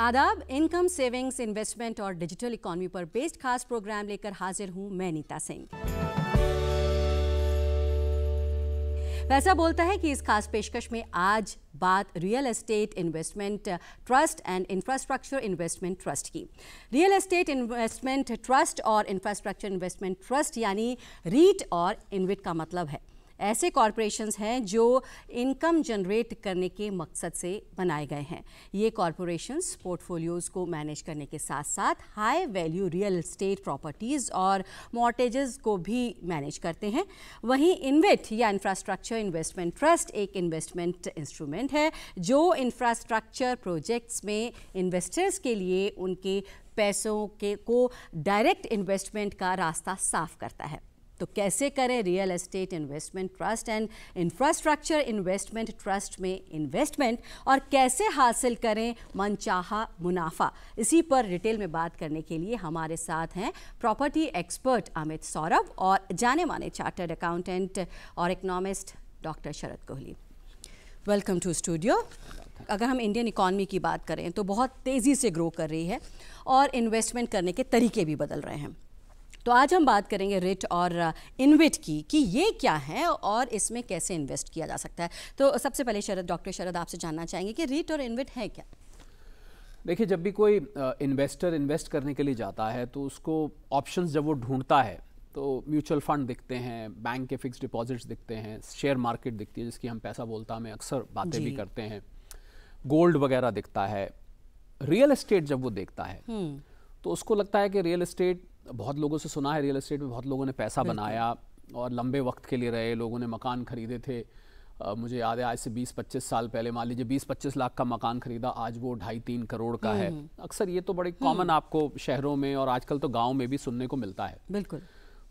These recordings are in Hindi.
आदाब इनकम सेविंग्स इन्वेस्टमेंट और डिजिटल इकोनॉमी पर बेस्ड खास प्रोग्राम लेकर हाजिर हूं मैं नीता सिंह पैसा बोलता है कि इस खास पेशकश में आज बात real estate investment trust and infrastructure investment trust की रियल एस्टेट इन्वेस्टमेंट ट्रस्ट और इंफ्रास्ट्रक्चर इन्वेस्टमेंट ट्रस्ट यानी रीट और इन्विट का मतलब है ऐसे कॉरपोरेशंस हैं जो इनकम जनरेट करने के मकसद से बनाए गए हैं ये कॉरपोरेशंस पोर्टफोलियोज़ को मैनेज करने के साथ साथ high value real estate properties और मॉर्टेजेस को भी मैनेज करते हैं वहीं इन्वेट या इंफ्रास्ट्रक्चर इन्वेस्टमेंट ट्रस्ट एक इन्वेस्टमेंट इंस्ट्रूमेंट है जो इंफ्रास्ट्रक्चर प्रोजेक्ट्स में इन्वेस्टर्स के लिए उनके पैसों के को डायरेक्ट इन्वेस्टमेंट का रास्ता साफ करता है तो कैसे करें real estate investment trust and infrastructure investment trust में इन्वेस्टमेंट और कैसे हासिल करें मनचाहा मुनाफा इसी पर डिटेल में बात करने के लिए हमारे साथ हैं प्रॉपर्टी एक्सपर्ट अमित सौरभ और जाने माने चार्टर्ड अकाउंटेंट और economist doctor Sharad Kohli welcome to studio अगर हम इंडियन इकॉनमी की बात करें तो बहुत तेज़ी से ग्रो कर रही है और इन्वेस्टमेंट करने के तरीके भी बदल रहे हैं तो आज हम बात करेंगे रिट और इन्विट की कि ये क्या है और इसमें कैसे इन्वेस्ट किया जा सकता है तो सबसे पहले शरद डॉक्टर शरद आपसे जानना चाहेंगे कि रिट और इन्विट है क्या देखिए जब भी कोई इन्वेस्टर इन्वेस्ट करने के लिए जाता है तो उसको ऑप्शन जब वो ढूंढता है तो म्यूचुअल फंड दिखते हैं बैंक के फिक्स डिपॉजिट्स दिखते हैं शेयर मार्केट दिखती है जिसकी हम पैसा बोलता हमें अक्सर बातें भी करते हैं गोल्ड वगैरह दिखता है रियल एस्टेट जब वो देखता है हम्म। तो उसको लगता है कि रियल एस्टेट बहुत लोगों से सुना है रियल इस्टेट में बहुत लोगों ने पैसा बनाया और लंबे वक्त के लिए रहे लोगों ने मकान खरीदे थे मुझे याद है आज से 20-25 साल पहले मान लीजिए 20-25 लाख का मकान खरीदा आज वो ढाई तीन करोड़ का है हम्म। अक्सर ये तो बड़े कॉमन हम्म। आपको शहरों में और आजकल तो गाँव में भी सुनने को मिलता है बिल्कुल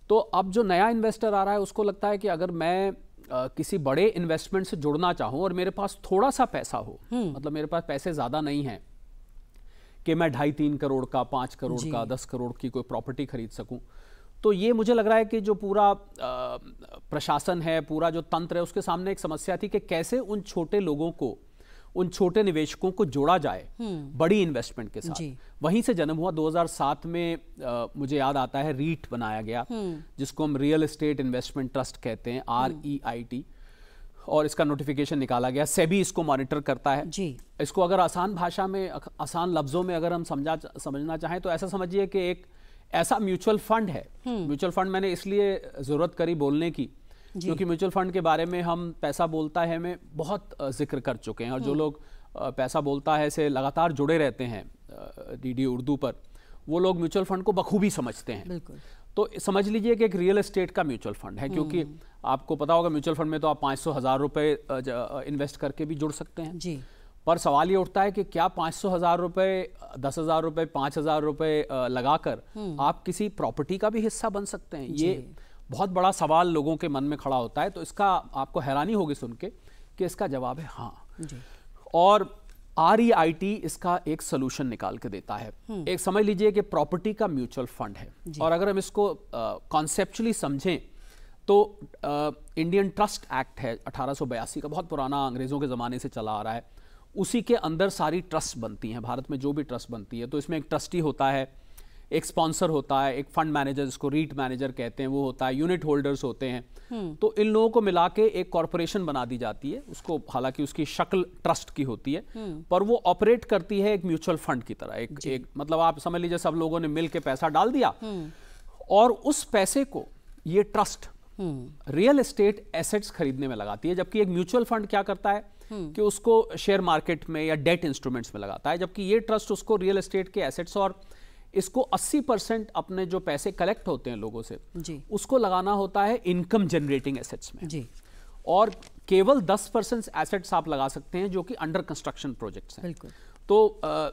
तो अब जो नया इन्वेस्टर आ रहा है उसको लगता है कि अगर मैं आ, किसी बड़े इन्वेस्टमेंट से जुड़ना चाहूँ और मेरे पास थोड़ा सा पैसा हो हम्म। मतलब मेरे पास पैसे ज़्यादा नहीं हैं कि मैं ढाई तीन करोड़ का पाँच करोड़ का दस करोड़ की कोई प्रॉपर्टी खरीद सकूं तो ये मुझे लग रहा है कि जो पूरा प्रशासन है पूरा जो तंत्र है उसके सामने एक समस्या थी कि कैसे उन छोटे लोगों को उन छोटे निवेशकों को जोड़ा जाए हम्म। बड़ी इन्वेस्टमेंट के साथ वहीं से जन्म हुआ 2007 में आ, मुझे याद आता है रीट बनाया गया हम्म। जिसको हम रियल एस्टेट इन्वेस्टमेंट ट्रस्ट कहते हैं आर ई आई टी और इसका नोटिफिकेशन निकाला गया सेबी इसको मॉनिटर करता है जी इसको अगर आसान भाषा में आसान लफ्जों में अगर हम समझा समझना चाहें तो ऐसा समझिए कि एक ऐसा म्यूचुअल फंड है म्यूचुअल हम्म। फंड मैंने इसलिए ज़रूरत करी बोलने की क्योंकि म्यूचुअल फंड के बारे में हम पैसा बोलता है में बहुत जिक्र कर चुके हैं और जो हम्म। लोग पैसा बोलता है से लगातार जुड़े रहते हैं डी उर्दू पर वो लोग म्यूचुअल फंड को बखूबी समझते हैं तो समझ लीजिए कि एक रियल एस्टेट का म्यूचुअल फंड है क्योंकि हम्म। आपको पता होगा म्यूचुअल फंड में तो आप पाँच सौ हज़ार रुपये इन्वेस्ट करके भी जुड़ सकते हैं जी पर सवाल ये उठता है कि क्या पाँच सौ हज़ार रुपये दस हज़ार रुपये पाँच हज़ार रुपये लगाकर हम्म। आप किसी प्रॉपर्टी का भी हिस्सा बन सकते हैं ये बहुत बड़ा सवाल लोगों के मन में खड़ा होता है तो इसका आपको हैरानी होगी सुन के कि इसका जवाब है हाँ और आर e इसका एक सोल्यूशन निकाल के देता है हम्म। एक समझ लीजिए कि प्रॉपर्टी का म्यूचुअल फंड है और अगर हम इसको कॉन्सेप्चुअली समझें तो इंडियन ट्रस्ट एक्ट है अठारह का बहुत पुराना अंग्रेज़ों के ज़माने से चला आ रहा है उसी के अंदर सारी ट्रस्ट बनती हैं भारत में जो भी ट्रस्ट बनती है तो इसमें एक ट्रस्टी होता है एक स्पॉन्सर होता है एक फंड मैनेजर जिसको रीट मैनेजर कहते हैं वो होता है यूनिट होल्डर्स होते हैं हम्म। तो इन लोगों को मिला के एक कॉरपोरेशन बना दी जाती है उसको हालांकि उसकी शक्ल ट्रस्ट की होती है हम्म। पर वो ऑपरेट करती है एक म्यूचुअल फंड की तरह एक, एक मतलब आप समझ लीजिए सब लोगों ने मिल पैसा डाल दिया हम्म। और उस पैसे को ये ट्रस्ट रियल एस्टेट एसेट्स खरीदने में लगाती है जबकि एक म्यूचुअल फंड क्या करता है कि उसको शेयर मार्केट में या डेट इंस्ट्रूमेंट्स में लगाता है जबकि ये ट्रस्ट उसको रियल एस्टेट के एसेट्स और इसको 80 परसेंट अपने जो पैसे कलेक्ट होते हैं लोगों से जी उसको लगाना होता है इनकम जनरेटिंग एसेट्स में जी और केवल 10 परसेंट एसेट्स आप लगा सकते हैं जो कि अंडर कंस्ट्रक्शन प्रोजेक्ट्स हैं बिल्कुल तो आ,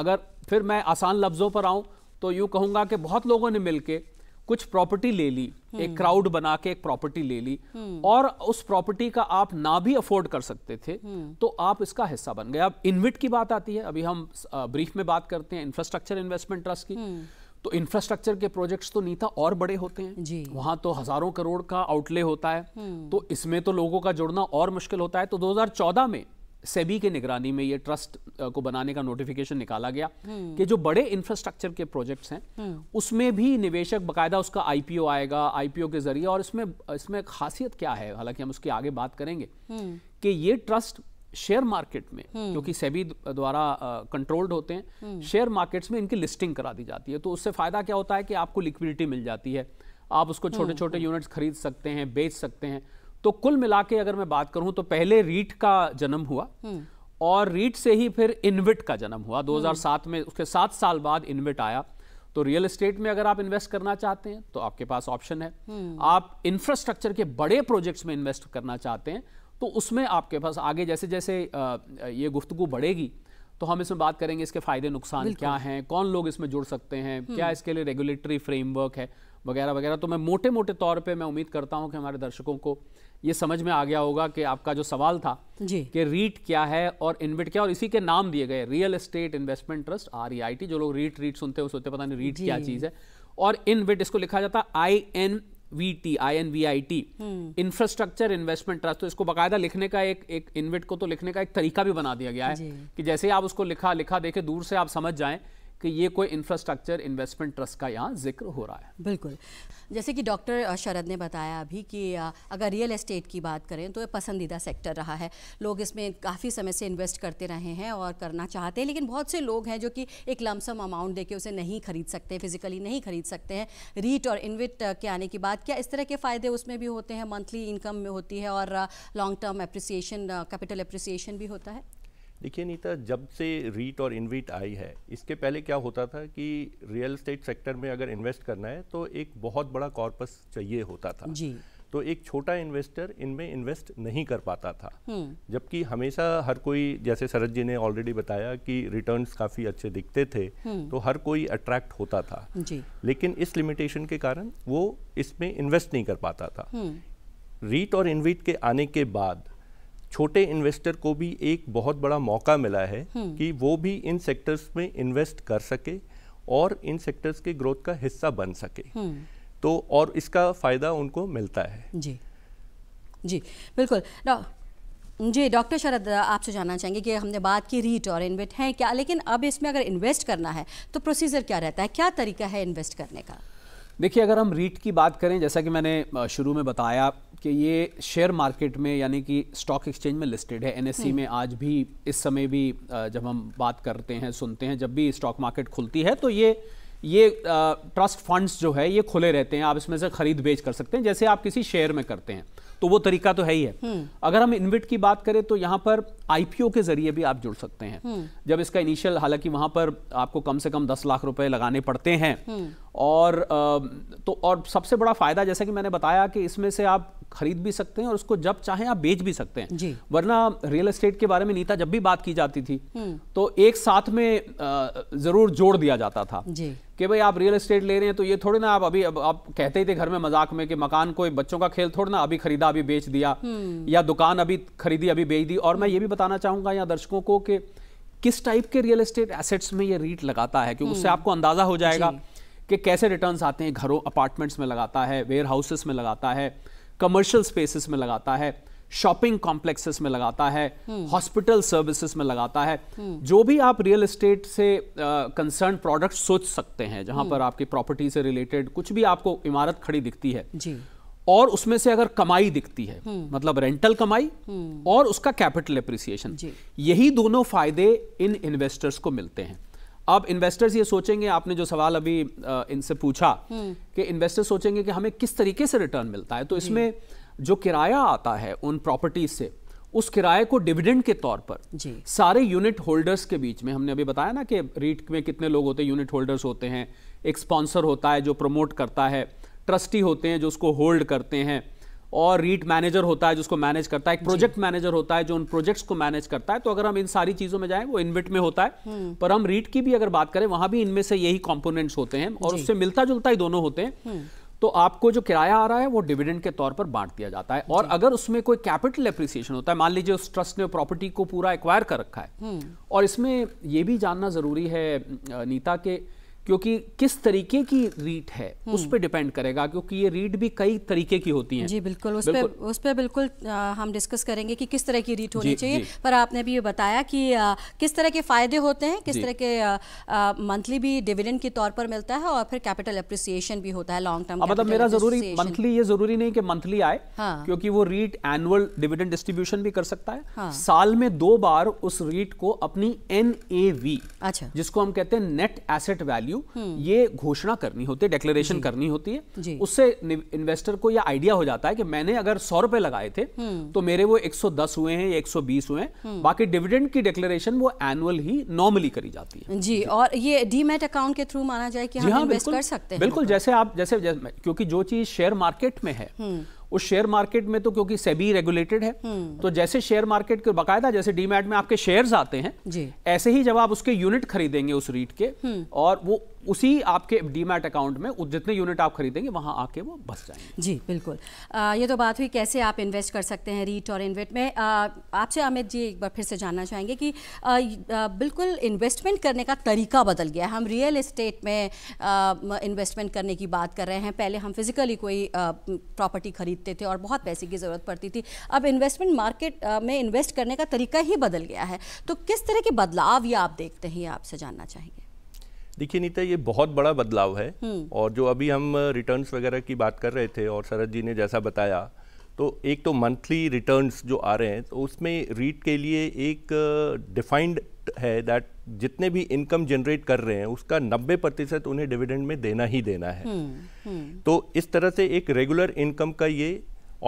अगर फिर मैं आसान लफ्ज़ों पर आऊं तो यूं कहूंगा कि बहुत लोगों ने मिलकर कुछ प्रॉपर्टी ले ली एक क्राउड हम्म। बना के एक प्रॉपर्टी ले ली हम्म। और उस प्रॉपर्टी का आप ना भी अफोर्ड कर सकते थे हम्म। तो आप इसका हिस्सा बन गए अब इनविट की बात आती है अभी हम ब्रीफ में बात करते हैं इंफ्रास्ट्रक्चर इन्वेस्टमेंट ट्रस्ट की तो इंफ्रास्ट्रक्चर के प्रोजेक्ट्स तो नीता और बड़े होते हैं जी वहां तो हजारों करोड़ का आउटले होता है तो इसमें तो लोगों का जुड़ना और मुश्किल होता है तो 2014 में सेबी के निगरानी में ये ट्रस्ट को बनाने का नोटिफिकेशन निकाला गया हम्म। कि जो बड़े इंफ्रास्ट्रक्चर के प्रोजेक्ट्स हैं हम्म। उसमें भी निवेशक बकायदा उसका आईपीओ आएगा आईपीओ के जरिए और इसमें इसमें खासियत क्या है हालांकि हम उसकी आगे बात करेंगे हम्म। कि ये ट्रस्ट शेयर मार्केट में क्योंकि सेबी द्वारा कंट्रोल्ड होते हैं शेयर मार्केट्स में इनकी लिस्टिंग करा दी जाती है तो उससे फायदा क्या होता है कि आपको लिक्विडिटी मिल जाती है आप उसको छोटे छोटे यूनिट्स खरीद सकते हैं बेच सकते हैं तो कुल मिला के अगर मैं बात करूं तो पहले रीट का जन्म हुआ हम्म। और रीट से ही फिर इनविट का जन्म हुआ 2007 हम्म। में उसके सात साल बाद इनविट आया तो रियल एस्टेट में अगर आप इन्वेस्ट करना चाहते हैं तो आपके पास ऑप्शन है हम्म। आप इंफ्रास्ट्रक्चर के बड़े प्रोजेक्ट्स में इन्वेस्ट करना चाहते हैं तो उसमें आपके पास आगे जैसे जैसे ये गुफ्तगु बढ़ेगी तो हम इसमें बात करेंगे इसके फायदे नुकसान क्या हैं कौन लोग इसमें जुड़ सकते हैं क्या इसके लिए रेगुलेटरी फ्रेमवर्क है वगैरह वगैरह तो मैं मोटे मोटे तौर पे मैं उम्मीद करता हूं कि हमारे दर्शकों को ये समझ में आ गया होगा कि आपका जो सवाल था जी कि रीट क्या है और इनविट क्या और इसी के नाम दिए गए real estate investment trust R e जो लोग रीट रीट सुनते हो सोचते पता नहीं रीट क्या चीज़ है और इनविट इसको लिखा जाता I N V T I N V I T infrastructure investment trust तो इसको बकायदा लिखने का एक एक इनविट को तो लिखने का एक तरीका भी बना दिया गया है कि जैसे आप उसको लिखा लिखा देखे दूर से आप समझ जाएं कि ये कोई इंफ्रास्ट्रक्चर इन्वेस्टमेंट ट्रस्ट का यहाँ जिक्र हो रहा है बिल्कुल जैसे कि डॉक्टर शरद ने बताया अभी कि अगर रियल एस्टेट की बात करें तो ये पसंदीदा सेक्टर रहा है लोग इसमें काफ़ी समय से इन्वेस्ट करते रहे हैं और करना चाहते हैं लेकिन बहुत से लोग हैं जो कि एक लमसम अमाउंट देके उसे नहीं खरीद सकते फिजिकली नहीं खरीद सकते हैं रीट और इन्विट के आने की बात क्या इस तरह के फ़ायदे उसमें भी होते हैं मंथली इनकम में होती है और long term appreciation capital appreciation भी होता है देखिए नीता जब से रीट और इनविट आई है इसके पहले क्या होता था कि रियल स्टेट सेक्टर में अगर इन्वेस्ट करना है तो एक बहुत बड़ा कॉर्पस चाहिए होता था जी तो एक छोटा इन्वेस्टर इनमें इन्वेस्ट नहीं कर पाता था हम्म। जबकि हमेशा हर कोई जैसे शरद जी ने ऑलरेडी बताया कि रिटर्न्स काफ़ी अच्छे दिखते थे हम्म। तो हर कोई अट्रैक्ट होता था जी। लेकिन इस लिमिटेशन के कारण वो इसमें इन्वेस्ट नहीं कर पाता था हम्म। रीट और इन्विट के आने के बाद छोटे इन्वेस्टर को भी एक बहुत बड़ा मौका मिला है हम्म। कि वो भी इन सेक्टर्स में इन्वेस्ट कर सके और इन सेक्टर्स के ग्रोथ का हिस्सा बन सके हम्म। तो और इसका फ़ायदा उनको मिलता है जी जी बिल्कुल जी डॉक्टर शरद आपसे जानना चाहेंगे कि हमने बात की रीट और इन्वेट हैं क्या लेकिन अब इसमें अगर इन्वेस्ट करना है तो प्रोसीजर क्या रहता है क्या तरीका है इन्वेस्ट करने का देखिए अगर हम रीट की बात करें जैसा कि मैंने शुरू में बताया कि ये शेयर मार्केट में यानी कि स्टॉक एक्सचेंज में लिस्टेड है एनएससी e हम्म। में आज भी इस समय भी जब हम बात करते हैं सुनते हैं जब भी स्टॉक मार्केट खुलती है तो ये ये ट्रस्ट फंड्स जो है ये खुले रहते हैं आप इसमें से खरीद बेच कर सकते हैं जैसे आप किसी शेयर में करते हैं तो वो तरीका तो है ही है हम्म। अगर हम इन्विट की बात करें तो यहाँ पर आईपीओ के जरिए भी आप जुड़ सकते हैं हम्म। जब इसका इनिशियल हालांकि वहां पर आपको कम से कम दस लाख रुपए लगाने पड़ते हैं हम्म। और तो और सबसे बड़ा फायदा जैसा कि मैंने बताया कि इसमें से आप खरीद भी सकते हैं और उसको जब चाहे आप बेच भी सकते हैं वरना रियल एस्टेट के बारे में नीता जब भी बात की जाती थी हम्म। तो एक साथ में जरूर जोड़ दिया जाता था कि भाई आप रियल एस्टेट ले रहे हैं तो ये थोड़ी ना आप अभी अब आप कहते ही थे घर में मजाक में कि मकान कोई बच्चों का खेल थोड़ा ना अभी खरीदा अभी बेच दिया हम्म। या दुकान अभी खरीदी अभी बेच दी और मैं ये भी बताना चाहूंगा यहाँ दर्शकों को कि किस टाइप के रियल एस्टेट एसेट्स में ये रीट लगाता है क्योंकि उससे हम्म। आपको अंदाजा हो जाएगा कि कैसे रिटर्न्स आते हैं घरों अपार्टमेंट्स में लगाता है वेयर हाउसेस में लगाता है कमर्शियल स्पेसिस में लगाता है शॉपिंग कॉम्प्लेक्सेस में लगाता है हॉस्पिटल हम्म। सर्विसेज में लगाता है हम्म। जो भी आप रियल एस्टेट से कंसर्न uh, प्रोडक्ट सोच सकते हैं जहां हम्म। पर आपकी प्रॉपर्टी से रिलेटेड कुछ भी आपको इमारत खड़ी दिखती है जी और उसमें से अगर कमाई दिखती है मतलब रेंटल कमाई और उसका कैपिटल अप्रिसिएशन यही दोनों फायदे इन इन्वेस्टर्स को मिलते हैं अब इन्वेस्टर्स ये सोचेंगे आपने जो सवाल अभी इनसे पूछा हम्म। कि इन्वेस्टर्स सोचेंगे कि हमें किस तरीके से रिटर्न मिलता है तो हम्म। इसमें जो किराया आता है उन प्रॉपर्टीज से उस किराए को डिविडेंड के तौर पर जी। सारे यूनिट होल्डर्स के बीच में हमने अभी बताया ना कि रीट में कितने लोग होते हैं यूनिट होल्डर्स होते हैं एक स्पॉन्सर होता है जो प्रमोट करता है ट्रस्टी होते हैं जो उसको होल्ड करते हैं और रीट मैनेजर होता है जिसको मैनेज करता है एक प्रोजेक्ट मैनेजर होता है जो उन प्रोजेक्ट्स को मैनेज करता है तो अगर हम इन सारी चीज़ों में जाएं वो इनविट में होता है हम्म। पर हम रीट की भी अगर बात करें वहां भी इनमें से यही कंपोनेंट्स होते हैं और उससे मिलता जुलता ही दोनों होते हैं हम्म। तो आपको जो किराया आ रहा है वो डिविडेंड के तौर पर बांट दिया जाता है और अगर उसमें कोई कैपिटल एप्रिसिएशन होता है मान लीजिए उस ट्रस्ट ने प्रॉपर्टी को पूरा एक्वायर कर रखा है हम्म। और इसमें यह भी जानना जरूरी है नीता के क्योंकि किस तरीके की रीट है हम्म। उस पर डिपेंड करेगा क्योंकि ये रीट भी कई तरीके की होती हैं जी बिल्कुल उस पर उस पर बिल्कुल आ, हम डिस्कस करेंगे कि किस तरह की रीट होनी चाहिए पर आपने भी ये बताया कि आ, किस तरह के फ़ायदे होते हैं किस तरह के मंथली भी डिविडेंड के तौर पर मिलता है और फिर कैपिटल अप्रिसिएशन भी होता है लॉन्ग टर्म मतलब मेरा जरूरी मंथली ये जरूरी नहीं कि मंथली आए हाँ। क्योंकि वो रीट एनुअल डिविडेंड डिस्ट्रीब्यूशन भी कर सकता है हाँ। साल में दो बार उस रीट को अपनी एन अच्छा जिसको हम कहते हैं नेट एसेट वैल्यू वैल्यू हम्म। ये घोषणा करनी होती है डेक्लेरेशन करनी होती है उससे इन्वेस्टर को यह आइडिया हो जाता है कि मैंने अगर सौ रुपए लगाए थे हम्म। तो मेरे वो 110 हुए हैं या 120 हुए हैं हम्म। बाकी डिविडेंड की डेक्लेरेशन वो एनुअल ही नॉर्मली करी जाती है जी और ये डीमेट अकाउंट के थ्रू माना जाए कि हम इन्वेस्ट हाँ, कर सकते हैं बिल्कुल जैसे आप जैसे क्योंकि जो चीज शेयर मार्केट में है उस शेयर मार्केट में तो क्योंकि सेबी रेगुलेटेड है हम्म। तो जैसे शेयर मार्केट के बाकायदा जैसे डीमैट में आपके शेयर्स आते हैं ऐसे ही जब आप उसके यूनिट खरीदेंगे उस रीट के हम्म। और वो उसी आपके डीमैट अकाउंट में जितने यूनिट आप खरीदेंगे वहाँ आके वो बस जाएंगे जी बिल्कुल आ, ये तो बात हुई कैसे आप इन्वेस्ट कर सकते हैं रीट और इन्वेट में आपसे अमित जी एक बार फिर से जानना चाहेंगे कि आ, आ, बिल्कुल इन्वेस्टमेंट करने का तरीका बदल गया है हम रियल इस्टेट में इन्वेस्टमेंट करने की बात कर रहे हैं पहले हम फिजिकली कोई प्रॉपर्टी खरीदते थे और बहुत पैसे की ज़रूरत पड़ती थी अब इन्वेस्टमेंट मार्केट में इन्वेस्ट करने का तरीका ही बदल गया है तो किस तरह के बदलाव ये आप देखते हैं आपसे जानना चाहेंगे देखिए नीता ये बहुत बड़ा बदलाव है हम्म। और जो अभी हम रिटर्न्स वगैरह की बात कर रहे थे और शरद जी ने जैसा बताया तो एक तो मंथली रिटर्न्स जो आ रहे हैं तो उसमें रीट के लिए एक डिफाइंड है दैट जितने भी इनकम जनरेट कर रहे हैं उसका 90 प्रतिशत उन्हें डिविडेंड में देना ही देना है हम्म, हम्म। तो इस तरह से एक रेगुलर इनकम का ये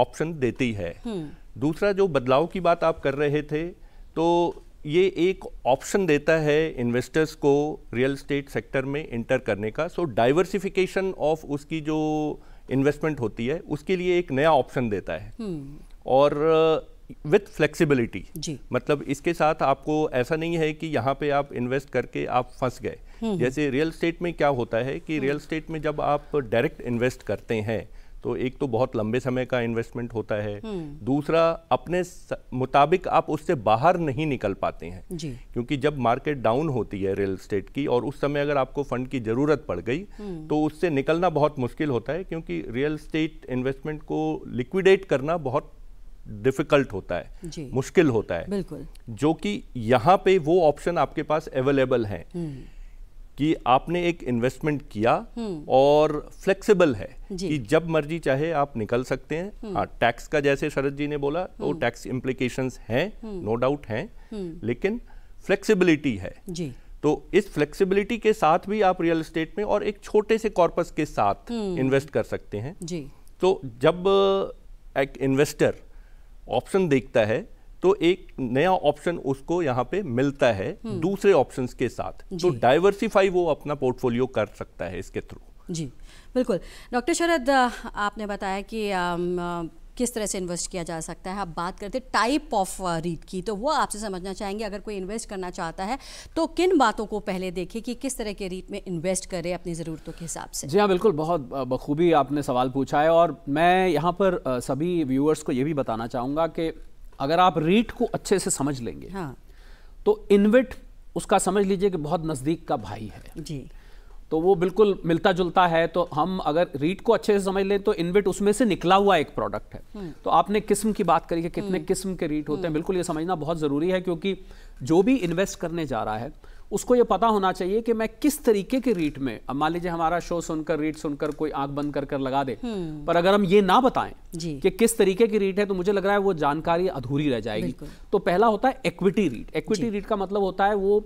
ऑप्शन देती है दूसरा जो बदलाव की बात आप कर रहे थे तो ये एक ऑप्शन देता है इन्वेस्टर्स को रियल स्टेट सेक्टर में इंटर करने का सो डाइवर्सिफिकेशन ऑफ उसकी जो इन्वेस्टमेंट होती है उसके लिए एक नया ऑप्शन देता है हम्म। और विथ uh, फ्लेक्सिबिलिटी मतलब इसके साथ आपको ऐसा नहीं है कि यहाँ पे आप इन्वेस्ट करके आप फंस गए हम्म। जैसे रियल स्टेट में क्या होता है कि रियल हम्म। स्टेट में जब आप डायरेक्ट इन्वेस्ट करते हैं तो एक तो बहुत लंबे समय का इन्वेस्टमेंट होता है हम्म। दूसरा अपने मुताबिक आप उससे बाहर नहीं निकल पाते हैं क्योंकि जब मार्केट डाउन होती है रियल स्टेट की और उस समय अगर आपको फंड की ज़रूरत पड़ गई हम्म। तो उससे निकलना बहुत मुश्किल होता है क्योंकि रियल स्टेट इन्वेस्टमेंट को लिक्विडेट करना बहुत डिफ़िकल्ट होता है मुश्किल होता है बिल्कुल जो कि यहाँ पे वो ऑप्शन आपके पास अवेलेबल है हम्म। कि आपने एक इन्वेस्टमेंट किया हम्म। और फ्लेक्सिबल है कि जब मर्जी चाहे आप निकल सकते हैं टैक्स हम्म। हाँ, का जैसे शरद जी ने बोला तो टैक्स इम्प्लीकेशन हम्म। हैं नो डाउट हैं लेकिन फ्लेक्सिबिलिटी है जी तो इस फ्लेक्सिबिलिटी के साथ भी आप रियल एस्टेट में और एक छोटे से कॉर्पस के साथ इन्वेस्ट कर सकते हैं जी तो जब एक इन्वेस्टर ऑप्शन देखता है तो एक नया ऑप्शन उसको यहाँ पे मिलता है हम्म। दूसरे ऑप्शन के साथ तो डाइवर्सिफाई वो अपना पोर्टफोलियो कर सकता है इसके थ्रू जी बिल्कुल डॉक्टर शरद आपने बताया कि आम, आ, किस तरह से इन्वेस्ट किया जा सकता है आप बात करते टाइप ऑफ रीट की तो वो आपसे समझना चाहेंगे अगर कोई इन्वेस्ट करना चाहता है तो किन बातों को पहले देखे कि किस तरह के रीट में इन्वेस्ट करे अपनी ज़रूरतों के हिसाब से जी हाँ बिल्कुल बहुत बखूबी आपने सवाल पूछा है और मैं यहाँ पर सभी व्यूअर्स को ये भी बताना चाहूँगा कि अगर आप रीट को अच्छे से समझ लेंगे हाँ। तो इनविट उसका समझ लीजिए कि बहुत नज़दीक का भाई है जी तो वो बिल्कुल मिलता जुलता है तो हम अगर रीट को अच्छे से समझ लें तो इनविट उसमें से निकला हुआ एक प्रोडक्ट है हम्म। तो आपने किस्म की बात करी कि कितने हम्म। किस्म के रीट होते हैं हम्म। बिल्कुल ये समझना बहुत ज़रूरी है क्योंकि जो भी इन्वेस्ट करने जा रहा है उसको ये पता होना चाहिए कि मैं किस तरीके के रीट में अब मान लीजिए हमारा शो सुनकर रीट सुनकर कोई आंख बंद कर कर लगा दे हम्म। पर अगर हम ये ना बताएं कि किस तरीके की रीट है तो मुझे लग रहा है वो जानकारी अधूरी रह जाएगी तो पहला होता है एक्विटी रीट एक्विटी रीट का मतलब होता है वो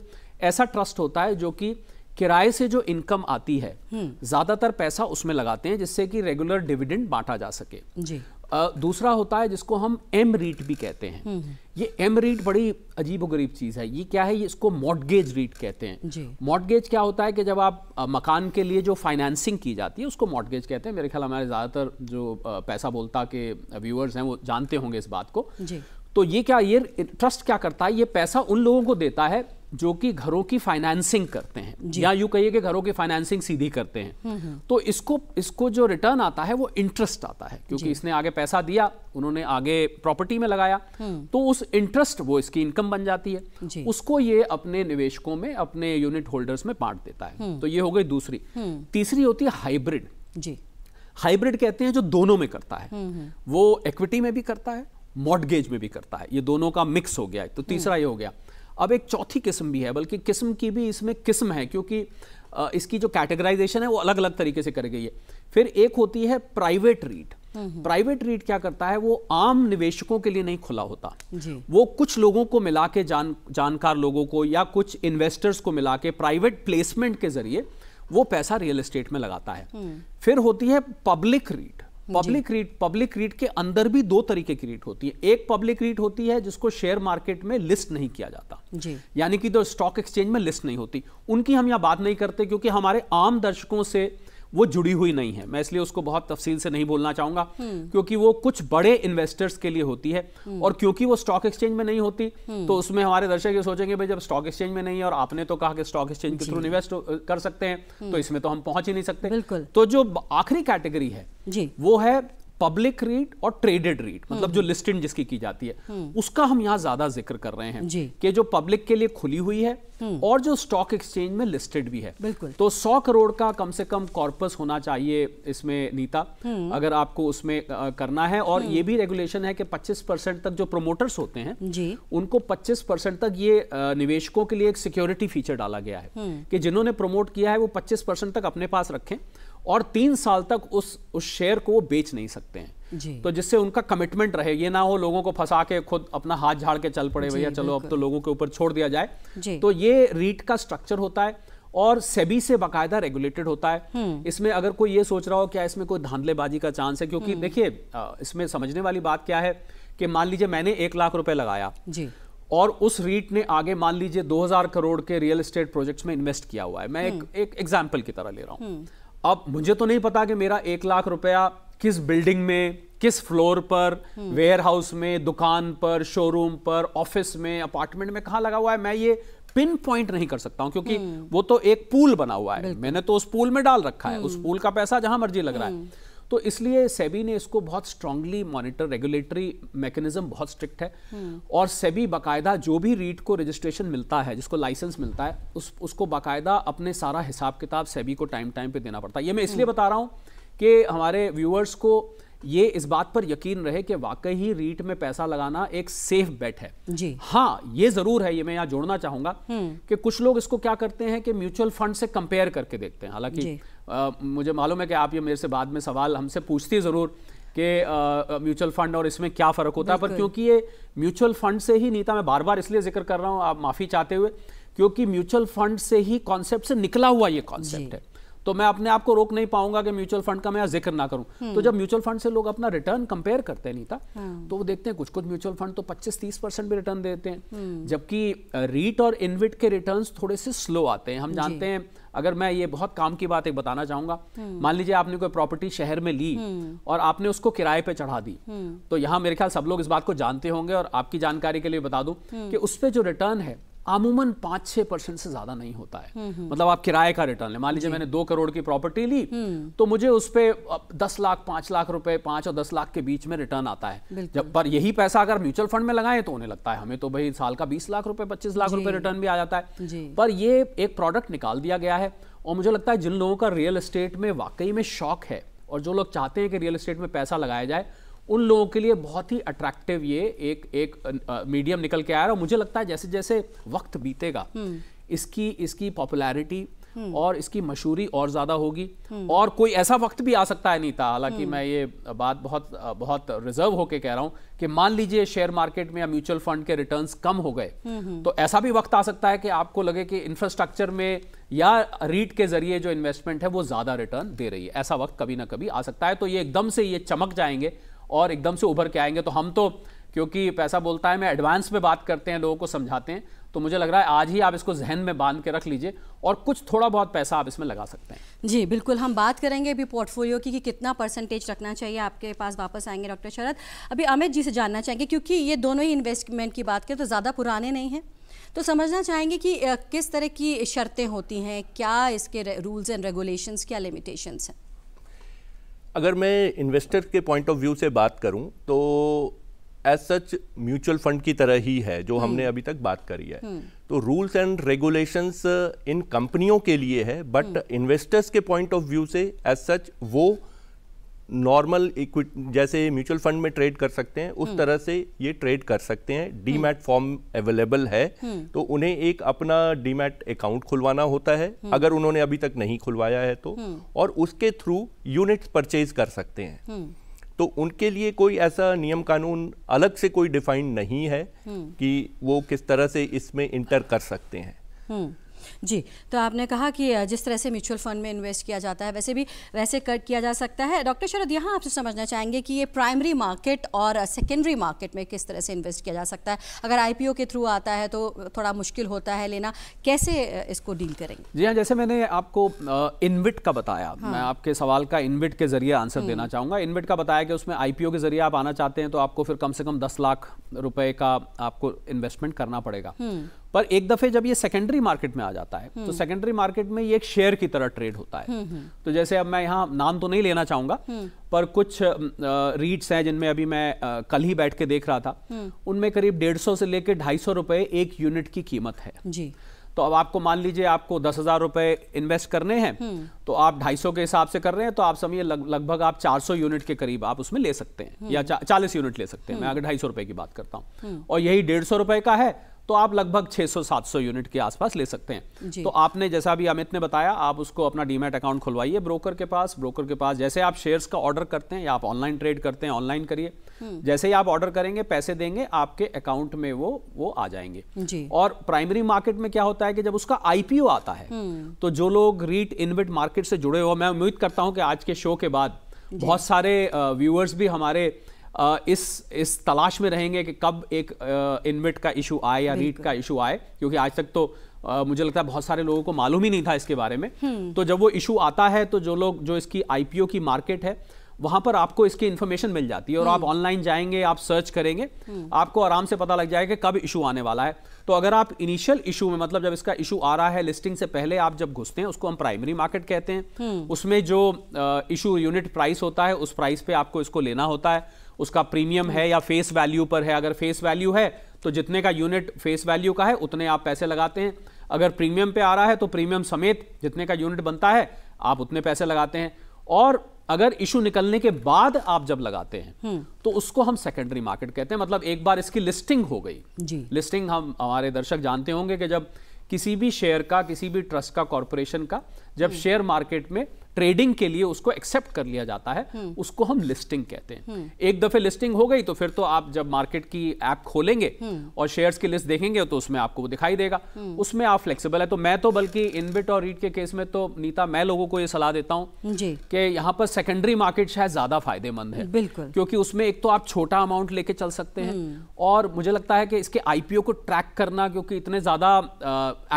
ऐसा ट्रस्ट होता है जो कि किराए से जो इनकम आती है हम्म। ज्यादातर पैसा उसमें लगाते हैं जिससे कि रेगुलर डिविडेंड बांटा जा सके जी दूसरा होता है जिसको हम एम रीट भी कहते हैं हम्म। ये एम रीट बड़ी अजीब गरीब चीज़ है ये क्या है ये इसको मॉडगेज रीट कहते हैं मॉडगेज क्या होता है कि जब आप मकान के लिए जो फाइनेंसिंग की जाती है उसको मॉडगेज कहते हैं मेरे ख्याल हमारे ज़्यादातर जो पैसा बोलता के व्यूअर्स हैं वो जानते होंगे इस बात को जी तो ये क्या ये ट्रस्ट क्या करता है ये पैसा उन लोगों को देता है जो कि घरों की फाइनेंसिंग करते हैं या यू कहिए कि घरों की फाइनेंसिंग सीधी करते हैं हम्म, हम्म। तो इसको इसको जो रिटर्न आता है वो इंटरेस्ट आता है क्योंकि इसने आगे पैसा दिया उन्होंने आगे प्रॉपर्टी में लगाया हम्म। तो उस इंटरेस्ट वो इसकी इनकम बन जाती है उसको ये अपने निवेशकों में अपने यूनिट होल्डर्स में बांट देता है तो ये हो गई दूसरी तीसरी होती है हाइब्रिड जी हाइब्रिड कहते हैं जो दोनों में करता है वो इक्विटी में भी करता है मॉडगेज में भी करता है ये दोनों का मिक्स हो गया तो तीसरा ये हो गया अब एक चौथी किस्म भी है बल्कि किस्म की भी इसमें किस्म है क्योंकि इसकी जो कैटेगराइजेशन है वो अलग अलग तरीके से कर गई है फिर एक होती है प्राइवेट रीट हम्म, हम्म। प्राइवेट रीट क्या करता है वो आम निवेशकों के लिए नहीं खुला होता वो कुछ लोगों को मिला के जान जानकार लोगों को या कुछ इन्वेस्टर्स को मिला के प्राइवेट प्लेसमेंट के जरिए वो पैसा रियल एस्टेट में लगाता है हम्म। फिर होती है public REIT public REIT public REIT के अंदर भी दो तरीके की रीट होती है एक पब्लिक रीट होती है जिसको शेयर मार्केट में लिस्ट नहीं किया जाता यानी कि जो स्टॉक एक्सचेंज में लिस्ट नहीं होती उनकी हम यहाँ बात नहीं करते क्योंकि हमारे आम दर्शकों से वो जुड़ी हुई नहीं है मैं इसलिए उसको बहुत तफसील से नहीं बोलना चाहूंगा हम्म। क्योंकि वो कुछ बड़े इन्वेस्टर्स के लिए होती है हम्म। और क्योंकि वो स्टॉक एक्सचेंज में नहीं होती हम्म। तो उसमें हमारे दर्शक ये सोचेंगे भाई जब स्टॉक एक्सचेंज में नहीं है और आपने तो कहा कि स्टॉक एक्सचेंज के थ्रू इन्वेस्ट कर सकते हैं तो इसमें तो हम पहुंच ही नहीं सकते तो जो आखिरी कैटेगरी है वो है पब्लिक रीट और ट्रेडेड रीट मतलब हम्म। जो लिस्टिंग जिसकी की जाती है हम्म। उसका हम यहाँ ज्यादा जिक्र कर रहे हैं कि जो पब्लिक के लिए खुली हुई है हम्म। और जो स्टॉक एक्सचेंज में लिस्टेड भी है तो 100 करोड़ का कम से कम कॉर्पस होना चाहिए इसमें नीता अगर आपको उसमें करना है और ये भी रेगुलेशन है कि 25 परसेंट तक जो प्रोमोटर्स होते हैं जी उनको 25 परसेंट तक ये निवेशकों के लिए एक सिक्योरिटी फीचर डाला गया है कि जिन्होंने प्रोमोट किया है वो पच्चीस परसेंट तक अपने पास रखें और तीन साल तक उस उस शेयर को वो बेच नहीं सकते हैं तो जिससे उनका कमिटमेंट रहे ये ना हो लोगों को फंसा के खुद अपना हाथ झाड़ के चल पड़े भैया चलो अब तो लोगों के ऊपर छोड़ दिया जाए तो ये रीट का स्ट्रक्चर होता है और सेबी से बाकायदा रेगुलेटेड होता है हम्म। इसमें अगर कोई ये सोच रहा हो क्या इसमें कोई धांधलेबाजी का चांस है क्योंकि हम्म। देखिए इसमें समझने वाली बात क्या है कि मान लीजिए मैंने एक लाख रुपए लगाया जी और उस रीट ने आगे मान लीजिए 2000 करोड़ के रियल एस्टेट प्रोजेक्ट्स में इन्वेस्ट किया हुआ है मैं हम्म। एक एग्जाम्पल की तरह ले रहा हूँ अब मुझे तो नहीं पता कि मेरा एक लाख रुपया किस बिल्डिंग में किस फ्लोर पर वेयर हम्म। हाउस में दुकान पर शोरूम पर ऑफिस में अपार्टमेंट में कहा लगा हुआ है मैं ये पिन पॉइंट नहीं कर सकता हूं क्योंकि हम्म। वो तो एक पूल बना हुआ है मैंने तो उस पूल में डाल रखा है उस पूल हम्म। का पैसा जहां मर्जी लग रहा है तो इसलिए सेबी ने इसको बहुत स्ट्रांगली मॉनिटर रेगुलेटरी मैकेनिज्म बहुत स्ट्रिक्ट है हम्म। और सेबी बाकायदा जो भी रीट को रजिस्ट्रेशन मिलता है जिसको लाइसेंस मिलता है उस उसको बाकायदा अपने सारा हिसाब किताब सेबी को टाइम टाइम पे देना पड़ता है ये मैं इसलिए हम्म। बता रहा हूँ कि हमारे व्यूअर्स को ये इस बात पर यकीन रहे कि वाकई ही रीट में पैसा लगाना एक सेफ बेट है जी हाँ ये जरूर है ये मैं यहाँ जोड़ना चाहूंगा हम्म। कि कुछ लोग इसको क्या करते हैं कि म्यूचुअल फंड से कंपेयर करके देखते हैं हालांकि आ, मुझे मालूम है कि आप ये मेरे से बाद में सवाल हमसे पूछती ज़रूर कि म्यूचुअल फंड और इसमें क्या फ़र्क होता है पर क्योंकि ये म्यूचुअल फंड से ही नीता मैं बार बार इसलिए जिक्र कर रहा हूँ आप माफ़ी चाहते हुए क्योंकि म्यूचुअल फंड से ही कॉन्सेप्ट से निकला हुआ ये कॉन्सेप्ट है तो मैं अपने आप को रोक नहीं पाऊंगा कि म्यूचुअल फंड का मैं जिक्र ना करूं तो जब म्यूचुअल फंड से लोग अपना रिटर्न कंपेयर करते नहीं था तो वो देखते हैं कुछ कुछ म्यूचुअल फंड तो 25 तीस परसेंट भी रिटर्न देते हैं जबकि रीट और इनविट के रिटर्न थोड़े से स्लो आते हैं हम जानते हैं अगर मैं ये बहुत काम की बात एक बताना चाहूंगा मान लीजिए आपने कोई प्रॉपर्टी शहर में ली और आपने उसको किराए पे चढ़ा दी तो यहाँ मेरे ख्याल सब लोग इस बात को जानते होंगे और आपकी जानकारी के लिए बता दूं कि उस पर जो रिटर्न है अमूमन पांच छह परसेंट से ज़्यादा नहीं होता है हम्म, हम्म। मतलब आप किराए का रिटर्न ले मान लीजिए मैंने दो करोड़ की प्रॉपर्टी ली हम्म। तो मुझे उस पर दस लाख पांच लाख रुपए पांच और दस लाख के बीच में रिटर्न आता है जब पर यही पैसा अगर म्यूचुअल फंड में लगाएं तो उन्हें लगता है हमें तो भाई साल का बीस लाख रुपए पच्चीस लाख रुपए रिटर्न भी आ जाता है पर ये एक प्रोडक्ट निकाल दिया गया है और मुझे लगता है जिन लोगों का रियल इस्टेट में वाकई में शौक है और जो लोग चाहते हैं कि रियल एस्टेट में पैसा लगाया जाए उन लोगों के लिए बहुत ही अट्रैक्टिव ये एक एक मीडियम निकल के आया और मुझे लगता है जैसे जैसे वक्त बीतेगा हम्म। इसकी इसकी पॉपुलैरिटी हम्म। और इसकी मशहूरी और ज़्यादा होगी हम्म। और कोई ऐसा वक्त भी आ सकता है नीता हालांकि मैं ये बात बहुत बहुत रिजर्व होके कह रहा हूं कि मान लीजिए शेयर मार्केट में या म्यूचुअल फंड के रिटर्न्स कम हो गए तो ऐसा भी वक्त आ सकता है कि आपको लगे कि इंफ्रास्ट्रक्चर में या रीट के जरिए जो इन्वेस्टमेंट है वो ज़्यादा रिटर्न दे रही है ऐसा वक्त कभी ना कभी आ सकता है तो ये एकदम से ये चमक जाएंगे और एकदम से उभर के आएंगे तो हम तो क्योंकि पैसा बोलता है मैं एडवांस में बात करते हैं लोगों को समझाते हैं तो मुझे लग रहा है आज ही आप इसको जहन में बांध के रख लीजिए और कुछ थोड़ा बहुत पैसा आप इसमें लगा सकते हैं जी बिल्कुल हम बात करेंगे अभी पोर्टफोलियो की कि कितना परसेंटेज रखना चाहिए आपके पास वापस आएंगे डॉक्टर शरद अभी अमित जी से जानना चाहेंगे क्योंकि ये दोनों ही इन्वेस्टमेंट की बात करें तो ज़्यादा पुराने नहीं हैं तो समझना चाहेंगे कि किस तरह की शर्तें होती हैं क्या इसके रूल्स एंड रेगुलेशंस क्या लिमिटेशंस हैं अगर मैं इन्वेस्टर के पॉइंट ऑफ व्यू से बात करूं तो एज सच म्यूचुअल फंड की तरह ही है जो हमने हम्म। अभी तक बात करी है हम्म। तो रूल्स एंड रेगुलेशंस इन कंपनियों के लिए है बट इन्वेस्टर्स हम्म। के पॉइंट ऑफ व्यू से एज सच वो नॉर्मल जैसे म्यूचुअल फंड में ट्रेड कर सकते हैं उस हम्म। तरह से ये ट्रेड कर सकते हैं हम्म। डीमैट फॉर्म अवेलेबल है हम्म। तो उन्हें एक अपना डीमैट अकाउंट खुलवाना होता है अगर उन्होंने अभी तक नहीं खुलवाया है तो और उसके थ्रू यूनिट्स परचेज कर सकते हैं तो उनके लिए कोई ऐसा नियम कानून अलग से कोई डिफाइंड नहीं है कि वो किस तरह से इसमें इंटर कर सकते हैं जी तो आपने कहा कि जिस तरह से म्यूचुअल फंड में इन्वेस्ट किया जाता है वैसे भी वैसे कर किया जा सकता है डॉक्टर शरद यहाँ आपसे समझना चाहेंगे कि ये प्राइमरी मार्केट और सेकेंडरी मार्केट में किस तरह से इन्वेस्ट किया जा सकता है अगर आई के थ्रू आता है तो थोड़ा मुश्किल होता है लेना कैसे इसको डील करेंगे जी हाँ जैसे मैंने आपको इन्विट का बताया हाँ। मैं आपके सवाल का इन्विट के जरिए आंसर हम्म। देना चाहूँगा इन्विट का बताया कि उसमें आईपीओ के जरिए आप आना चाहते हैं तो आपको फिर कम से कम दस लाख रुपए का आपको इन्वेस्टमेंट करना पड़ेगा हम्म। पर एक दफ़े जब ये सेकेंडरी मार्केट में आ जाता है तो सेकेंडरी हम्म। मार्केट में ये एक शेयर की तरह ट्रेड होता है हम्म, हम्म। तो जैसे अब मैं यहाँ नाम तो नहीं लेना चाहूंगा पर कुछ रीट्स हैं जिनमें अभी मैं कल ही बैठ के देख रहा था उनमें करीब डेढ़ से लेकर ढाई सौ एक यूनिट की कीमत है जी तो अब आपको मान लीजिए आपको दस हजार रुपए इन्वेस्ट करने हैं तो आप ढाई सौ के हिसाब से कर रहे हैं तो आप समझिए लग, लगभग आप 400 यूनिट के करीब आप उसमें ले सकते हैं या चालीस 40 यूनिट ले सकते हैं मैं अगर ढाई सौ रुपए की बात करता हूँ और यही डेढ़ सौ रुपए का है तो आप लगभग 600-700 यूनिट के आसपास ले सकते हैं तो आपने जैसा भी अमित ने बताया आप उसको अपना डीमेट अकाउंट खुलवाइए ब्रोकर के पास ब्रोकर के पास जैसे आप शेयर्स का ऑर्डर करते हैं या आप ऑनलाइन ट्रेड करते हैं ऑनलाइन करिए हम्म। जैसे ही आप ऑर्डर करेंगे पैसे देंगे आपके अकाउंट में वो वो आ जाएंगे और प्राइमरी मार्केट में क्या होता है कि जब उसका आईपीओ आता है हम्म। तो जो लोग रीट इनविट मार्केट से जुड़े हुए मैं उम्मीद करता हूँ कि आज के शो के बाद बहुत सारे व्यूअर्स भी हमारे इस इस तलाश में रहेंगे कि कब एक इनमिट का इशू आए या रीट का इशू आए क्योंकि आज तक तो आ, मुझे लगता है बहुत सारे लोगों को मालूम ही नहीं था इसके बारे में हम्म। तो जब वो इशू आता है तो जो लोग जो इसकी आईपीओ की मार्केट है वहां पर आपको इसकी इन्फॉर्मेशन मिल जाती है और आप ऑनलाइन हम्म। जाएंगे आप सर्च करेंगे हम्म। आपको आराम से पता लग जाएगा कि कब इशू आने वाला है तो अगर आप इनिशियल इशू में मतलब जब इसका इशू आ रहा है लिस्टिंग से पहले आप जब घुसते हैं उसको हम प्राइमरी मार्केट कहते हैं उसमें जो इशू यूनिट प्राइस होता है उस प्राइस पे आपको इसको लेना होता है उसका प्रीमियम है या फेस वैल्यू पर है अगर फेस वैल्यू है तो जितने का यूनिट फेस वैल्यू का है उतने आप पैसे लगाते हैं अगर प्रीमियम पे आ रहा है तो प्रीमियम समेत जितने का यूनिट बनता है आप उतने पैसे लगाते हैं और अगर इशू निकलने के बाद आप जब लगाते हैं हम्म। तो उसको हम सेकेंडरी मार्केट कहते हैं मतलब एक बार इसकी लिस्टिंग हो गई जी लिस्टिंग हम हमारे दर्शक जानते होंगे कि जब किसी भी शेयर का किसी भी ट्रस्ट का कॉरपोरेशन का जब शेयर हम्म। मार्केट में ट्रेडिंग के लिए उसको एक्सेप्ट कर लिया जाता है हम्म। उसको हम लिस्टिंग कहते हैं हम्म। एक दफे लिस्टिंग हो गई तो फिर तो आप जब मार्केट की ऐप खोलेंगे और शेयर्स की लिस्ट देखेंगे तो उसमें आपको वो दिखाई देगा उसमें आप फ्लेक्सिबल है तो मैं तो बल्कि इनबिट और रीट के केस में तो नीता मैं लोगों को ये सलाह देता हूँ कि यहाँ पर सेकेंडरी मार्केट शायद ज्यादा फायदेमंद है बिल्कुल क्योंकि उसमें एक तो आप छोटा अमाउंट लेके चल सकते हैं और मुझे लगता है कि इसके आईपीओ को ट्रैक करना क्योंकि इतने ज्यादा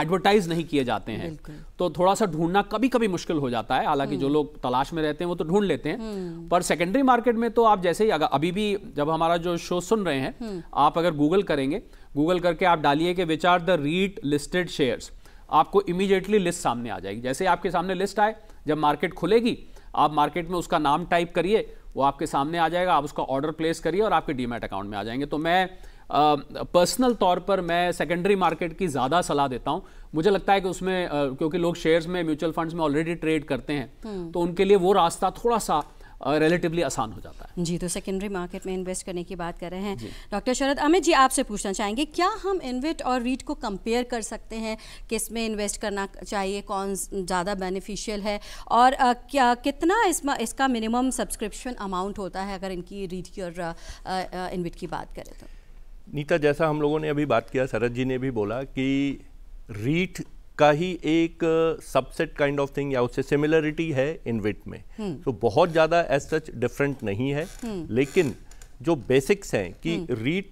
एडवर्टाइज नहीं किए जाते हैं तो थोड़ा सा ढूंढना कभी कभी मुश्किल हो जाता है हालांकि जो हम्म। लोग तलाश में रहते हैं वो तो ढूंढ लेते हैं हम्म। पर सेकेंडरी मार्केट में तो आप जैसे ही अगर अभी भी जब हमारा जो शो सुन रहे हैं हम्म। आप अगर गूगल करेंगे गूगल करके आप डालिए कि which are the REIT listed shares आपको इमीडिएटली लिस्ट सामने आ जाएगी जैसे आपके सामने लिस्ट आए जब मार्केट खुलेगी आप मार्केट में उसका नाम टाइप करिए वो आपके सामने आ जाएगा आप उसका ऑर्डर प्लेस करिए और आपके डीमेट अकाउंट में आ जाएंगे तो मैं पर्सनल तौर पर मैं सेकेंडरी मार्केट की ज़्यादा सलाह देता हूँ मुझे लगता है कि उसमें क्योंकि लोग शेयर्स में म्यूचुअल फंड्स में ऑलरेडी ट्रेड करते हैं हम्म। तो उनके लिए वो रास्ता थोड़ा सा रिलेटिवली आसान हो जाता है जी तो सेकेंडरी मार्केट में इन्वेस्ट करने की बात कर रहे हैं डॉक्टर शरद अमित जी आपसे पूछना चाहेंगे क्या हम इन्वेट और रीट को कंपेयर कर सकते हैं किस में इन्वेस्ट करना चाहिए कौन ज़्यादा बेनिफिशियल है और आ, क्या कितना इसमें इसका मिनिमम सब्सक्रिप्शन अमाउंट होता है अगर इनकी रीट की और इन्वेट की बात करें तो नीता जैसा हम लोगों ने अभी बात किया शरद जी ने भी बोला कि रीट का ही एक सबसेट काइंड ऑफ थिंग या उससे सिमिलरिटी है इन विट में तो so, बहुत ज़्यादा एज सच डिफरेंट नहीं है हम्म। लेकिन जो बेसिक्स हैं कि हम्म। रीट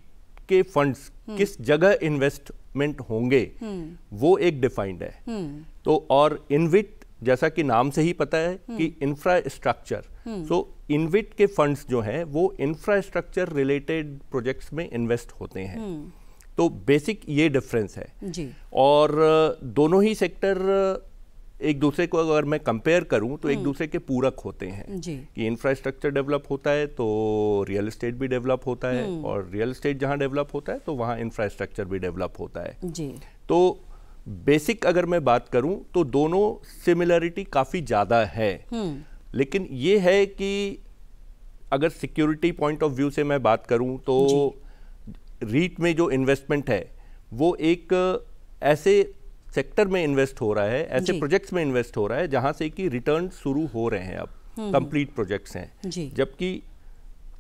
के फंड्स किस जगह इन्वेस्टमेंट होंगे वो एक डिफाइंड है तो और इनविट जैसा कि नाम से ही पता है हम्म। कि इंफ्रास्ट्रक्चर सो इनविट के फंड्स जो हैं वो इंफ्रास्ट्रक्चर रिलेटेड प्रोजेक्ट्स में इन्वेस्ट होते हैं हम्म। तो बेसिक ये डिफरेंस है जी। और दोनों ही सेक्टर एक दूसरे को अगर मैं कंपेयर करूं तो एक हम्म। दूसरे के पूरक होते हैं कि इंफ्रास्ट्रक्चर डेवलप होता है तो रियल एस्टेट भी डेवलप होता है और रियल एस्टेट जहां डेवलप होता है तो वहां इंफ्रास्ट्रक्चर भी डेवलप होता है जी। तो बेसिक अगर मैं बात करूं तो दोनों सिमिलरिटी काफ़ी ज़्यादा है हम्म। लेकिन ये है कि अगर सिक्योरिटी पॉइंट ऑफ व्यू से मैं बात करूं तो रीट में जो इन्वेस्टमेंट है वो एक ऐसे सेक्टर में इन्वेस्ट हो रहा है ऐसे प्रोजेक्ट्स में इन्वेस्ट हो रहा है जहां से कि रिटर्न शुरू हो रहे हैं अब हम्म। कंप्लीट प्रोजेक्ट्स हैं जबकि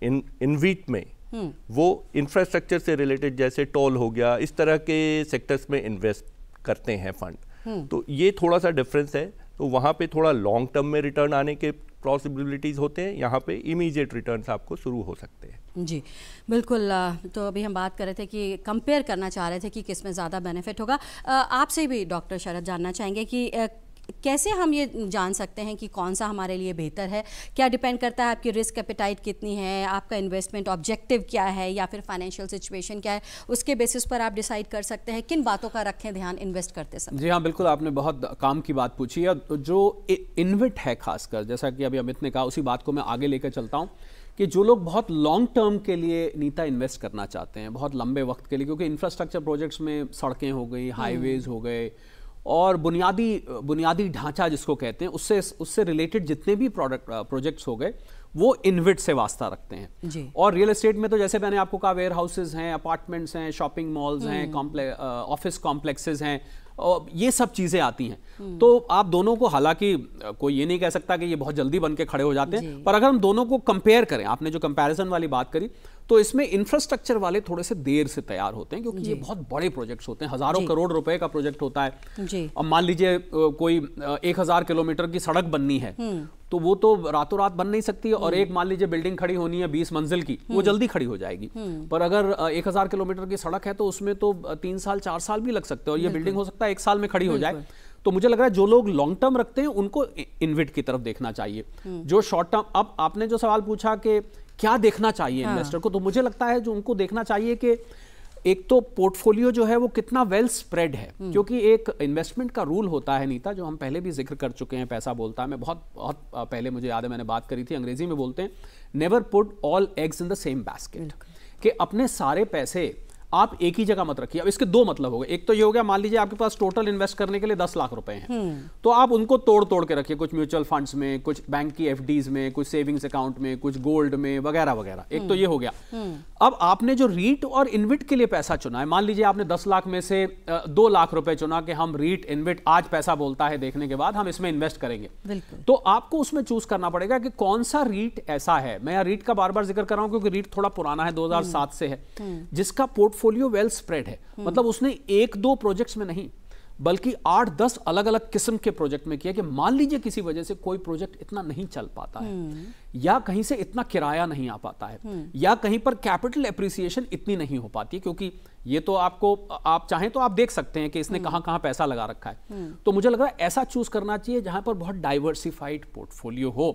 इन इनवीट में हम्म। वो इंफ्रास्ट्रक्चर से रिलेटेड जैसे टोल हो गया इस तरह के सेक्टर्स में इन्वेस्ट करते हैं फंड हम्म। तो ये थोड़ा सा डिफरेंस है तो वहाँ पे थोड़ा लॉन्ग टर्म में रिटर्न आने के पॉसिबिलिटीज़ होते हैं यहाँ पे इमीडिएट रिटर्न आपको शुरू हो सकते हैं जी बिल्कुल तो अभी हम बात कर रहे थे कि कंपेयर करना चाह रहे थे कि किस में ज़्यादा बेनिफिट होगा आपसे भी डॉक्टर शरद जानना चाहेंगे कि कैसे हम ये जान सकते हैं कि कौन सा हमारे लिए बेहतर है क्या डिपेंड करता है आपकी रिस्क एपेटाइट कितनी है आपका इन्वेस्टमेंट ऑब्जेक्टिव क्या है या फिर फाइनेंशियल सिचुएशन क्या है उसके बेसिस पर आप डिसाइड कर सकते हैं किन बातों का रखें ध्यान इन्वेस्ट करते समय जी हाँ बिल्कुल आपने बहुत काम की बात पूछी है जो इन्विट है खासकर जैसा कि अभी अमित ने कहा उसी बात को मैं आगे लेकर चलता हूँ कि जो लोग बहुत लॉन्ग टर्म के लिए नीता इन्वेस्ट करना चाहते हैं बहुत लंबे वक्त के लिए क्योंकि इंफ्रास्ट्रक्चर प्रोजेक्ट्स में सड़कें हो गई हाईवेज हम्म। हो गए और बुनियादी बुनियादी ढांचा जिसको कहते हैं उससे उससे रिलेटेड जितने भी प्रोडक्ट प्रोजेक्ट्स uh, हो गए वो इनविट से वास्ता रखते हैं और रियल एस्टेट में तो जैसे मैंने आपको कहा वेयर हाउसेज हैं अपार्टमेंट्स हैं शॉपिंग मॉल्स हैं ऑफिस कॉम्प्लेक्सेज हम्म। uh, हैं और ये सब चीज़ें आती हैं हम्म। तो आप दोनों को हालांकि uh, कोई ये नहीं कह सकता कि ये बहुत जल्दी बन के खड़े हो जाते हैं पर अगर हम दोनों को कंपेयर करें आपने जो कंपैरिजन वाली बात करी तो इसमें इंफ्रास्ट्रक्चर वाले थोड़े से देर से तैयार होते हैं क्योंकि ये बहुत बड़े प्रोजेक्ट्स होते हैं हज़ारों करोड़ रुपए का प्रोजेक्ट होता है अब मान लीजिए कोई एक हज़ार किलोमीटर की सड़क बननी है हम्म। तो वो तो रातों रात बन नहीं सकती और हम्म। एक मान लीजिए बिल्डिंग खड़ी होनी है बीस मंजिल की वो हम्म। जल्दी खड़ी हो जाएगी पर अगर एक हजार किलोमीटर की सड़क है तो उसमें तो तीन साल चार साल भी लग सकते हैं और ये बिल्डिंग हो सकता है एक साल में खड़ी हो जाए तो मुझे लग रहा है जो लोग लॉन्ग टर्म रखते हैं उनको इनविट की तरफ देखना चाहिए जो शॉर्ट टर्म अब आपने जो सवाल पूछा कि क्या देखना चाहिए हाँ। इन्वेस्टर को तो मुझे लगता है जो उनको देखना चाहिए कि एक तो पोर्टफोलियो जो है वो कितना वेल स्प्रेड है हम्म। क्योंकि एक इन्वेस्टमेंट का रूल होता है नीता जो हम पहले भी जिक्र कर चुके हैं पैसा बोलता है मैं बहुत बहुत पहले मुझे याद है मैंने बात करी थी अंग्रेजी में बोलते हैं never put all eggs in the same basket कि अपने सारे पैसे आप एक ही जगह मत रखिए अब इसके दो मतलब हो गए एक तो ये हो गया मान लीजिए आपके पास टोटल इन्वेस्ट करने के लिए दस लाख रुपए हैं हम्म। तो आप उनको तोड़ तोड़ के रखिए कुछ म्यूचुअल फंड्स में कुछ बैंक की एफ में कुछ सेविंग्स अकाउंट में कुछ गोल्ड में वगैरह वगैरह एक तो ये हो गया हम्म। अब आपने जो रीट और इन्विट के लिए पैसा चुना है मान लीजिए आपने दस लाख में से दो लाख रुपए चुना कि हम रीट इन्विट आज पैसा बोलता है देखने के बाद हम इसमें इन्वेस्ट करेंगे तो आपको उसमें चूज करना पड़ेगा कि कौन सा रीट ऐसा है मैं रीट का बार बार जिक्र कर रहा हूं क्योंकि रीट थोड़ा पुराना है दो हम्म। से है जिसका पोर्ट पोर्टफोलियो वेल स्प्रेड है मतलब उसने एक दो प्रोजेक्ट्स में नहीं बल्कि आठ दस अलग अलग किस्म के प्रोजेक्ट में किया कि मान लीजिए किसी वजह से कोई प्रोजेक्ट इतना नहीं चल पाता है हम्म। या कहीं से इतना किराया नहीं आ पाता है हम्म। या कहीं पर कैपिटल अप्रिसिएशन इतनी नहीं हो पाती क्योंकि ये तो आपको आप चाहें तो आप देख सकते हैं कि इसने कहां हम्म। कहां पैसा लगा रखा है तो मुझे लग रहा है ऐसा चूज करना चाहिए जहां पर बहुत डाइवर्सिफाइड पोर्टफोलियो हो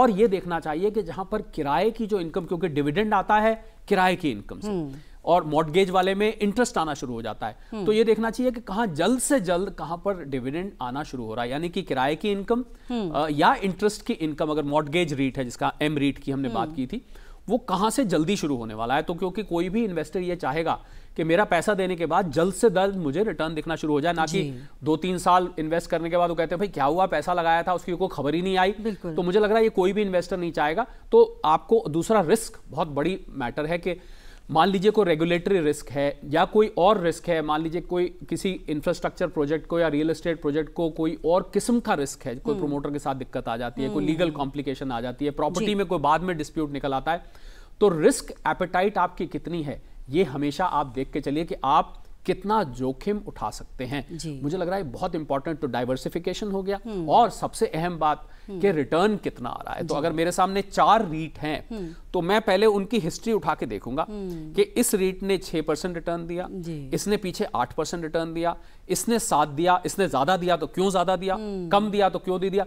और ये देखना चाहिए कि जहां पर किराए की जो इनकम क्योंकि डिविडेंड आता है किराए की इनकम से और मॉडगेज वाले में इंटरेस्ट आना शुरू हो जाता है हम्म। तो ये देखना चाहिए कि कहाँ जल्द से जल्द कहाँ पर डिविडेंड आना शुरू हो रहा है यानी कि किराए की इनकम हम्म। या इंटरेस्ट की इनकम अगर मॉडगेज रीट है जिसका एम रीट की हमने बात हम्म। की थी वो कहाँ से जल्दी शुरू होने वाला है तो क्योंकि कोई भी इन्वेस्टर ये चाहेगा कि मेरा पैसा देने के बाद जल्द से जल्द मुझे रिटर्न दिखना शुरू हो जाए ना कि दो तीन साल इन्वेस्ट करने के बाद वो कहते हैं भाई क्या हुआ पैसा लगाया था उसकी कोई खबर ही नहीं आई तो मुझे लग रहा है ये कोई भी इन्वेस्टर नहीं चाहेगा तो आपको दूसरा रिस्क बहुत बड़ी मैटर है कि मान लीजिए कोई रेगुलेटरी रिस्क है या कोई और रिस्क है मान लीजिए कोई किसी इंफ्रास्ट्रक्चर प्रोजेक्ट को या रियल एस्टेट प्रोजेक्ट को कोई और किस्म का रिस्क है कोई प्रोमोटर हम्म। के साथ दिक्कत आ जाती है कोई लीगल कॉम्प्लिकेशन हम्म। आ जाती है प्रॉपर्टी में कोई बाद में डिस्प्यूट निकल आता है तो रिस्क एपेटाइट आपकी कितनी है ये हमेशा आप देख के चलिए कि आप कितना जोखिम उठा सकते हैं मुझे लग रहा है बहुत इंपॉर्टेंट तो डाइवर्सिफिकेशन हो गया हम्म। और सबसे अहम बात हम्म। कि रिटर्न कितना आ रहा है तो अगर मेरे सामने चार रीट हैं हम्म। तो मैं पहले उनकी हिस्ट्री उठा के देखूंगा कि इस रीट ने छह परसेंट रिटर्न दिया इसने पीछे आठ परसेंट रिटर्न दिया इसने सात दिया इसने ज्यादा दिया तो क्यों ज्यादा दिया कम दिया तो क्यों दे दिया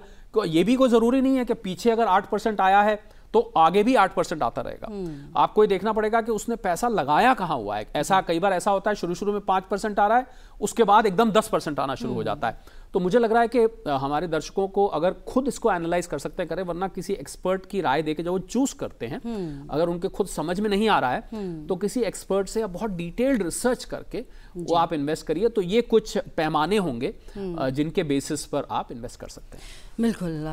ये भी कोई जरूरी नहीं है कि पीछे अगर आठ आया है तो आगे भी आठ परसेंट आता रहेगा हम्म। आपको ये देखना पड़ेगा कि उसने पैसा लगाया कहां हुआ है ऐसा हम्म। कई बार ऐसा होता है शुरू शुरू में पांच परसेंट आ रहा है उसके बाद एकदम दस परसेंट आना शुरू हो हम्म। जाता है तो मुझे लग रहा है कि हमारे दर्शकों को अगर खुद इसको एनालाइज कर सकते हैं करें वरना किसी एक्सपर्ट की राय देके जब वो चूज करते हैं अगर उनके खुद समझ में नहीं आ रहा है तो किसी एक्सपर्ट से बहुत डिटेल्ड रिसर्च करके वो आप इन्वेस्ट करिए तो ये कुछ पैमाने होंगे जिनके बेसिस पर आप इन्वेस्ट कर सकते हैं बिल्कुल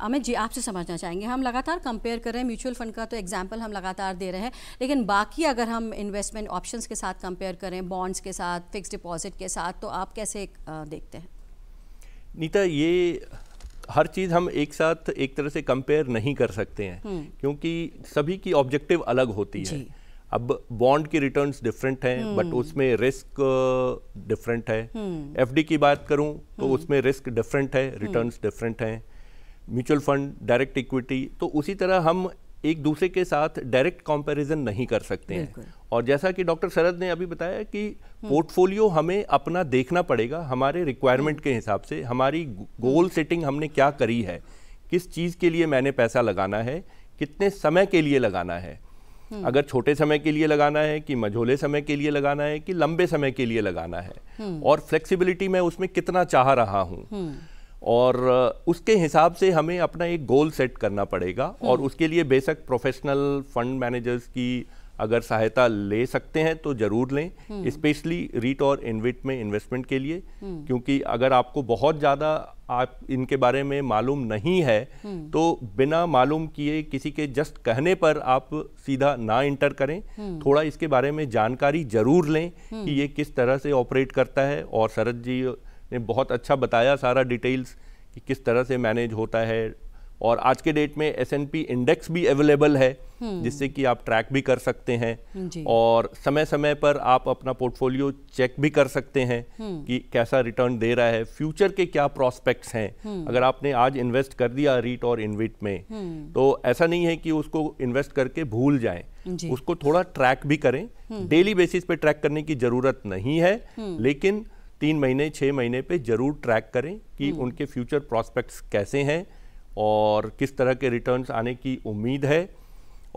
अमित जी आपसे समझना चाहेंगे हम लगातार कंपेयर कर रहे हैं म्यूचुअल फंड का तो एग्जाम्पल हम लगातार दे रहे हैं लेकिन बाकी अगर हम इन्वेस्टमेंट ऑप्शंस के साथ कंपेयर करें बॉन्ड्स के साथ फिक्स डिपॉजिट के साथ तो आप कैसे देखते हैं नीता ये हर चीज़ हम एक साथ एक तरह से कंपेयर नहीं कर सकते हैं हम्म। क्योंकि सभी की ऑब्जेक्टिव अलग होती है अब बॉन्ड की रिटर्न्स डिफरेंट हैं बट हम्म। उसमें रिस्क डिफरेंट uh, है एफडी हम्म। की बात करूं तो हम्म। उसमें रिस्क डिफरेंट है रिटर्न्स डिफरेंट हैं म्यूचुअल फंड डायरेक्ट इक्विटी तो उसी तरह हम एक दूसरे के साथ डायरेक्ट कंपैरिजन नहीं कर सकते हैं और जैसा कि डॉक्टर शरद ने अभी बताया कि पोर्टफोलियो हमें अपना देखना पड़ेगा हमारे रिक्वायरमेंट के हिसाब से हमारी गोल सेटिंग हमने क्या करी है किस चीज़ के लिए मैंने पैसा लगाना है कितने समय के लिए लगाना है हम्म। अगर छोटे समय के लिए लगाना है कि मझोले समय के लिए लगाना है कि लंबे समय के लिए लगाना है हम्म। और फ्लेक्सिबिलिटी मैं उसमें कितना चाह रहा हूँ हम्म। और उसके हिसाब से हमें अपना एक गोल सेट करना पड़ेगा हम्म। और उसके लिए बेशक प्रोफेशनल फंड मैनेजर्स की अगर सहायता ले सकते हैं तो ज़रूर लें हम्म। स्पेशली रीट और इनविट में इन्वेस्टमेंट के लिए हम्म। क्योंकि अगर आपको बहुत ज़्यादा आप इनके बारे में मालूम नहीं है तो बिना मालूम किए किसी के जस्ट कहने पर आप सीधा ना इंटर करें थोड़ा इसके बारे में जानकारी ज़रूर लें कि ये किस तरह से ऑपरेट करता है और शरद जी ने बहुत अच्छा बताया सारा डिटेल्स कि किस तरह से मैनेज होता है और आज के डेट में एस इंडेक्स भी अवेलेबल है हम्म। जिससे कि आप ट्रैक भी कर सकते हैं और समय समय पर आप अपना पोर्टफोलियो चेक भी कर सकते हैं हम्म। कि कैसा रिटर्न दे रहा है फ्यूचर के क्या प्रॉस्पेक्ट्स हैं हम्म। अगर आपने आज इन्वेस्ट कर दिया रीट और इनविट में तो ऐसा नहीं है कि उसको इन्वेस्ट करके भूल जाए उसको थोड़ा ट्रैक भी करें डेली बेसिस पे ट्रैक करने की जरूरत नहीं है लेकिन तीन महीने छः महीने पे ज़रूर ट्रैक करें कि हम्म। उनके फ्यूचर प्रॉस्पेक्ट्स कैसे हैं और किस तरह के रिटर्न्स आने की उम्मीद है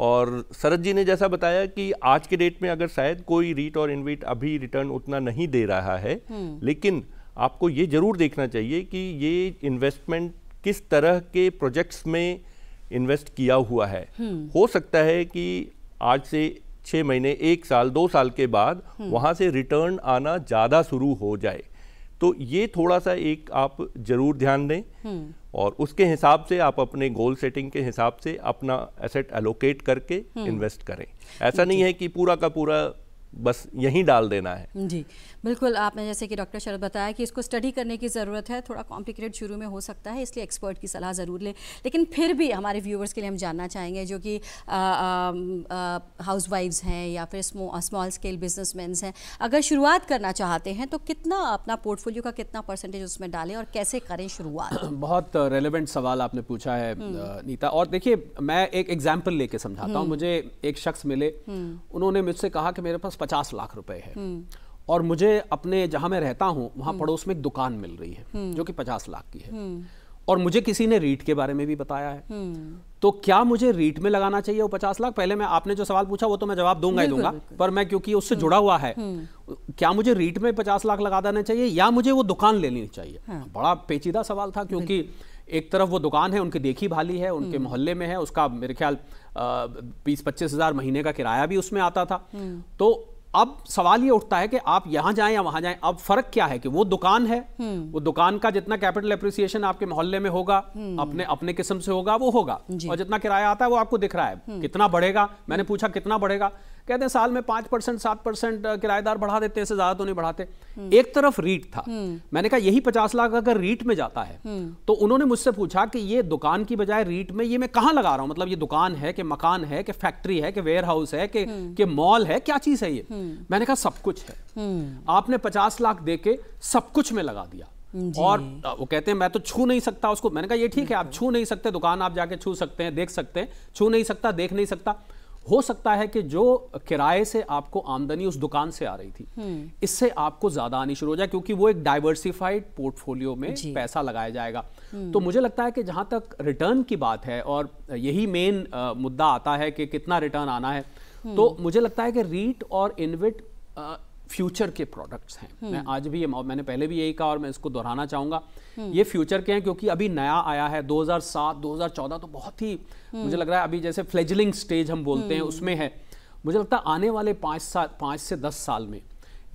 और शरद जी ने जैसा बताया कि आज के डेट में अगर शायद कोई रीट और इनविट अभी रिटर्न उतना नहीं दे रहा है हम्म। लेकिन आपको ये ज़रूर देखना चाहिए कि ये इन्वेस्टमेंट किस तरह के प्रोजेक्ट्स में इन्वेस्ट किया हुआ है हम्म। हो सकता है कि आज से छः महीने एक साल दो साल के बाद हम्म। वहाँ से रिटर्न आना ज़्यादा शुरू हो जाए तो ये थोड़ा सा एक आप जरूर ध्यान दें हम्म। और उसके हिसाब से आप अपने गोल सेटिंग के हिसाब से अपना एसेट एलोकेट करके इन्वेस्ट हम्म। करें ऐसा नहीं है कि पूरा का पूरा बस यहीं डाल देना है जी बिल्कुल आपने जैसे कि डॉक्टर शरद बताया कि इसको स्टडी करने की ज़रूरत है थोड़ा कॉम्प्लिकेटेड शुरू में हो सकता है इसलिए एक्सपर्ट की सलाह ज़रूर लें लेकिन फिर भी हमारे व्यूवर्स के लिए हम जानना चाहेंगे जो कि हाउस वाइफ्स हैं या फिर स्मॉल स्केल बिजनेसमैन हैं अगर शुरुआत करना चाहते हैं तो कितना अपना पोर्टफोलियो का कितना परसेंटेज उसमें डालें और कैसे करें शुरुआत बहुत रेलिवेंट सवाल आपने पूछा है हम्म। नीता और देखिए मैं एक एग्जाम्पल लेके समझाता हूँ हम्म। मुझे एक शख्स मिले हम्म। उन्होंने मुझसे कहा कि मेरे पास पचास लाख रुपए है हम्म। और मुझे अपने जहां मैं रहता हूं वहां हम्म। पड़ोस में एक दुकान मिल रही है हम्म। जो कि पचास लाख की है और मुझे किसी ने रीट के बारे में भी बताया है तो क्या मुझे रीट में लगाना चाहिए वो पचास लाख पहले मैं आपने जो सवाल पूछा वो तो मैं जवाब दूंगा ही दूंगा पर मैं क्योंकि उससे जुड़ा हुआ है क्या मुझे रीट में पचास लाख लगा देना चाहिए या मुझे वो दुकान लेनी चाहिए हाँ। बड़ा पेचीदा सवाल था क्योंकि एक तरफ वो दुकान है उनकी देखी भाली है उनके मोहल्ले में है उसका मेरे ख्याल बीस पच्चीस हज़ार महीने का किराया भी उसमें आता था हम्म। तो अब सवाल ये उठता है कि आप यहां जाएं या वहां जाएं अब फर्क क्या है कि वो दुकान है हम्म। वो दुकान का जितना कैपिटल अप्रिसिएशन आपके मोहल्ले में होगा हम्म। अपने अपने किस्म से होगा वो होगा और जितना किराया आता है वो आपको दिख रहा है कितना बढ़ेगा मैंने पूछा कितना बढ़ेगा कहते हैं साल में पांच परसेंट सात परसेंट किराएदार बढ़ा देते हैं इससे ज्यादा तो नहीं बढ़ाते हम्म। एक तरफ रीट था हम्म। मैंने कहा यही पचास लाख अगर रीट में जाता है हम्म। तो उन्होंने मुझसे पूछा कि ये दुकान की बजाय रीट में ये मैं कहां लगा रहा हूं मतलब ये दुकान है कि मकान है कि फैक्ट्री है कि वेयर हाउस है कि, कि मॉल है क्या चीज है ये मैंने कहा सब कुछ है आपने पचास लाख दे के सब कुछ में लगा दिया और वो कहते हैं मैं तो छू नहीं सकता उसको मैंने कहा ये ठीक है आप छू नहीं सकते दुकान आप जाके छू सकते हैं देख सकते हैं छू नहीं सकता देख नहीं सकता हो सकता है कि जो किराए से आपको आमदनी उस दुकान से आ रही थी हम्म। इससे आपको ज्यादा आनी शुरू हो जाए क्योंकि वो एक डाइवर्सिफाइड पोर्टफोलियो में पैसा लगाया जाएगा हम्म। तो मुझे लगता है कि जहां तक रिटर्न की बात है और यही मेन मुद्दा आता है कि कितना रिटर्न आना है हम्म। तो मुझे लगता है कि रीट और इनविट फ्यूचर के प्रोडक्ट्स हैं हम्म। मैं आज भी मैंने पहले भी यही कहा और मैं इसको दोहराना चाहूंगा हम्म। ये फ्यूचर के हैं क्योंकि अभी नया आया है 2007 2014 तो बहुत ही हम्म। मुझे लग रहा है अभी जैसे फ्लेजलिंग स्टेज हम बोलते हैं उसमें है मुझे लगता है आने वाले पाँच साल पाँच से दस साल में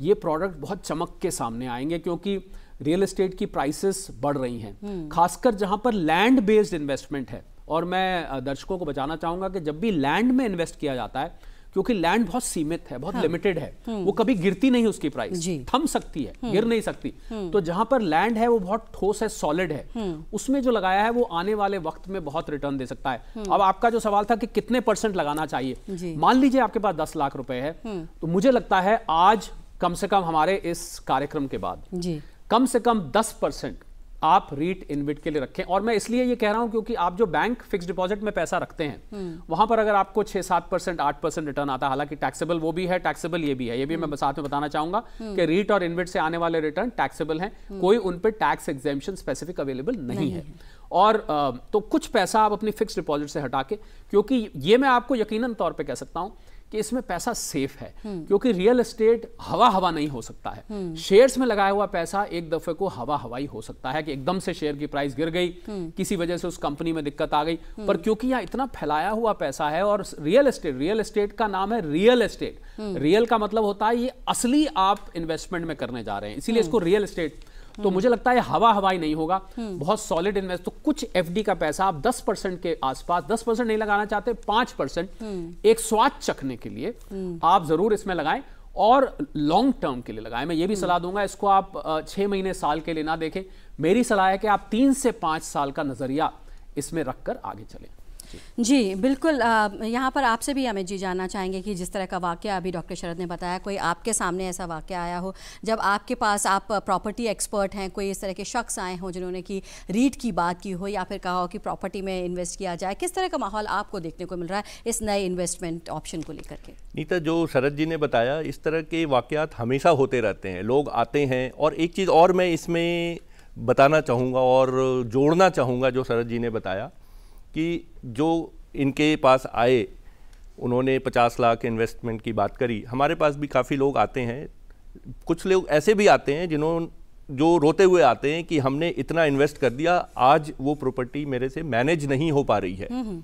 ये प्रोडक्ट बहुत चमक के सामने आएंगे क्योंकि रियल एस्टेट की प्राइसेस बढ़ रही हैं खासकर जहां पर लैंड बेस्ड इन्वेस्टमेंट है और मैं दर्शकों को बचाना चाहूँगा कि जब भी लैंड में इन्वेस्ट किया जाता है क्योंकि लैंड बहुत सीमित है बहुत लिमिटेड हाँ, है हम्म। वो कभी गिरती नहीं उसकी प्राइस थम सकती है हम्म। गिर नहीं सकती हम्म। तो जहां पर लैंड है वो बहुत ठोस है सॉलिड है उसमें जो लगाया है वो आने वाले वक्त में बहुत रिटर्न दे सकता है अब आपका जो सवाल था कि कितने परसेंट लगाना चाहिए मान लीजिए आपके पास दस लाख रुपए है तो मुझे लगता है आज कम से कम हमारे इस कार्यक्रम के बाद कम से कम दस परसेंट आप रीट इनविट के लिए रखें और मैं इसलिए ये कह रहा हूं क्योंकि आप जो बैंक फिक्स डिपॉजिट में पैसा रखते हैं हम्म। वहां पर अगर आपको छह सात परसेंट आठ परसेंट रिटर्न आता है हालांकि टैक्सेबल वो भी है टैक्सेबल ये भी है ये भी मैं हम्म। साथ में बताना चाहूंगा हम्म। कि रीट और इनविट से आने वाले रिटर्न टैक्सेबल है कोई उन पर टैक्स एग्जेम्पन स्पेसिफिक अवेलेबल नहीं है और तो कुछ पैसा आप अपनी फिक्स डिपॉजिट से हटा के क्योंकि ये मैं आपको यकीनन तौर पर कह सकता हूं कि इसमें पैसा सेफ है हम्म। क्योंकि रियल एस्टेट हवा हवा नहीं हो सकता है शेयर्स हम्म। में लगाया हुआ पैसा एक दफे को हवा हवाई हो सकता है कि एकदम से शेयर की प्राइस गिर गई हम्म। किसी वजह से उस कंपनी में दिक्कत आ गई पर क्योंकि यहाँ इतना फैलाया हुआ पैसा है और रियल एस्टेट रियल एस्टेट का नाम है रियल एस्टेट रियल का मतलब होता है ये असली आप इन्वेस्टमेंट में करने जा रहे हैं इसीलिए इसको रियल एस्टेट तो हम्म। मुझे लगता है हवा हवाई नहीं होगा हम्म। बहुत सॉलिड इन्वेस्ट तो कुछ एफडी का पैसा आप 10 परसेंट के आसपास 10 परसेंट नहीं लगाना चाहते पांच परसेंट हम्म। एक स्वाद चखने के लिए आप जरूर इसमें लगाएं और लॉन्ग टर्म के लिए लगाएं मैं ये भी सलाह दूंगा इसको आप छह महीने साल के लिए ना देखें मेरी सलाह है कि आप तीन से पांच साल का नजरिया इसमें रखकर आगे चलें जी बिल्कुल यहाँ पर आपसे भी अमित जी जानना चाहेंगे कि जिस तरह का वाक्य अभी डॉक्टर शरद ने बताया कोई आपके सामने ऐसा वाक्य आया हो जब आपके पास आप प्रॉपर्टी एक्सपर्ट हैं कोई इस तरह के शख्स आए हों जिन्होंने की रीट की बात की हो या फिर कहा हो कि प्रॉपर्टी में इन्वेस्ट किया जाए किस तरह का माहौल आपको देखने को मिल रहा है इस नए इन्वेस्टमेंट ऑप्शन को लेकर के नीता जो शरद जी ने बताया इस तरह के वाक़ात हमेशा होते रहते हैं लोग आते हैं और एक चीज़ और मैं इसमें बताना चाहूँगा और जोड़ना चाहूँगा जो शरद जी ने बताया कि जो इनके पास आए उन्होंने 50 लाख इन्वेस्टमेंट की बात करी हमारे पास भी काफ़ी लोग आते हैं कुछ लोग ऐसे भी आते हैं जिन्होंने जो रोते हुए आते हैं कि हमने इतना इन्वेस्ट कर दिया आज वो प्रॉपर्टी मेरे से मैनेज नहीं हो पा रही है हम्म, हम्म।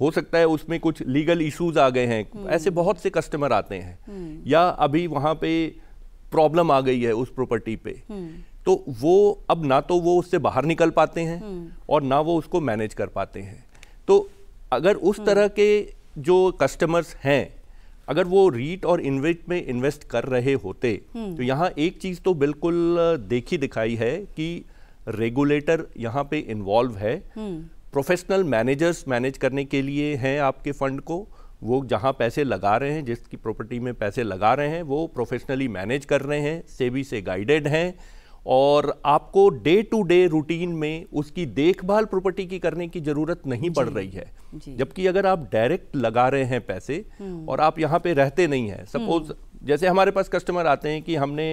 हो सकता है उसमें कुछ लीगल इश्यूज आ गए हैं हम्म। ऐसे बहुत से कस्टमर आते हैं या अभी वहाँ पे प्रॉब्लम आ गई है उस प्रॉपर्टी पे तो वो अब ना तो वो उससे बाहर निकल पाते हैं हम्म। और ना वो उसको मैनेज कर पाते हैं तो अगर उस हम्म। तरह के जो कस्टमर्स हैं अगर वो रीट और इन्वेस्ट में इन्वेस्ट कर रहे होते हम्म। तो यहाँ एक चीज़ तो बिल्कुल देखी दिखाई है कि रेगुलेटर यहाँ पे इन्वॉल्व है प्रोफेशनल मैनेजर्स मैनेज करने के लिए हैं आपके फंड को वो जहाँ पैसे लगा रहे हैं जिसकी प्रॉपर्टी में पैसे लगा रहे हैं वो प्रोफेशनली मैनेज कर रहे हैं सेबी से गाइडेड हैं और आपको डे टू डे रूटीन में उसकी देखभाल प्रॉपर्टी की करने की ज़रूरत नहीं पड़ रही है जबकि अगर आप डायरेक्ट लगा रहे हैं पैसे हम्म। और आप यहाँ पे रहते नहीं हैं सपोज हम्म। जैसे हमारे पास कस्टमर आते हैं कि हमने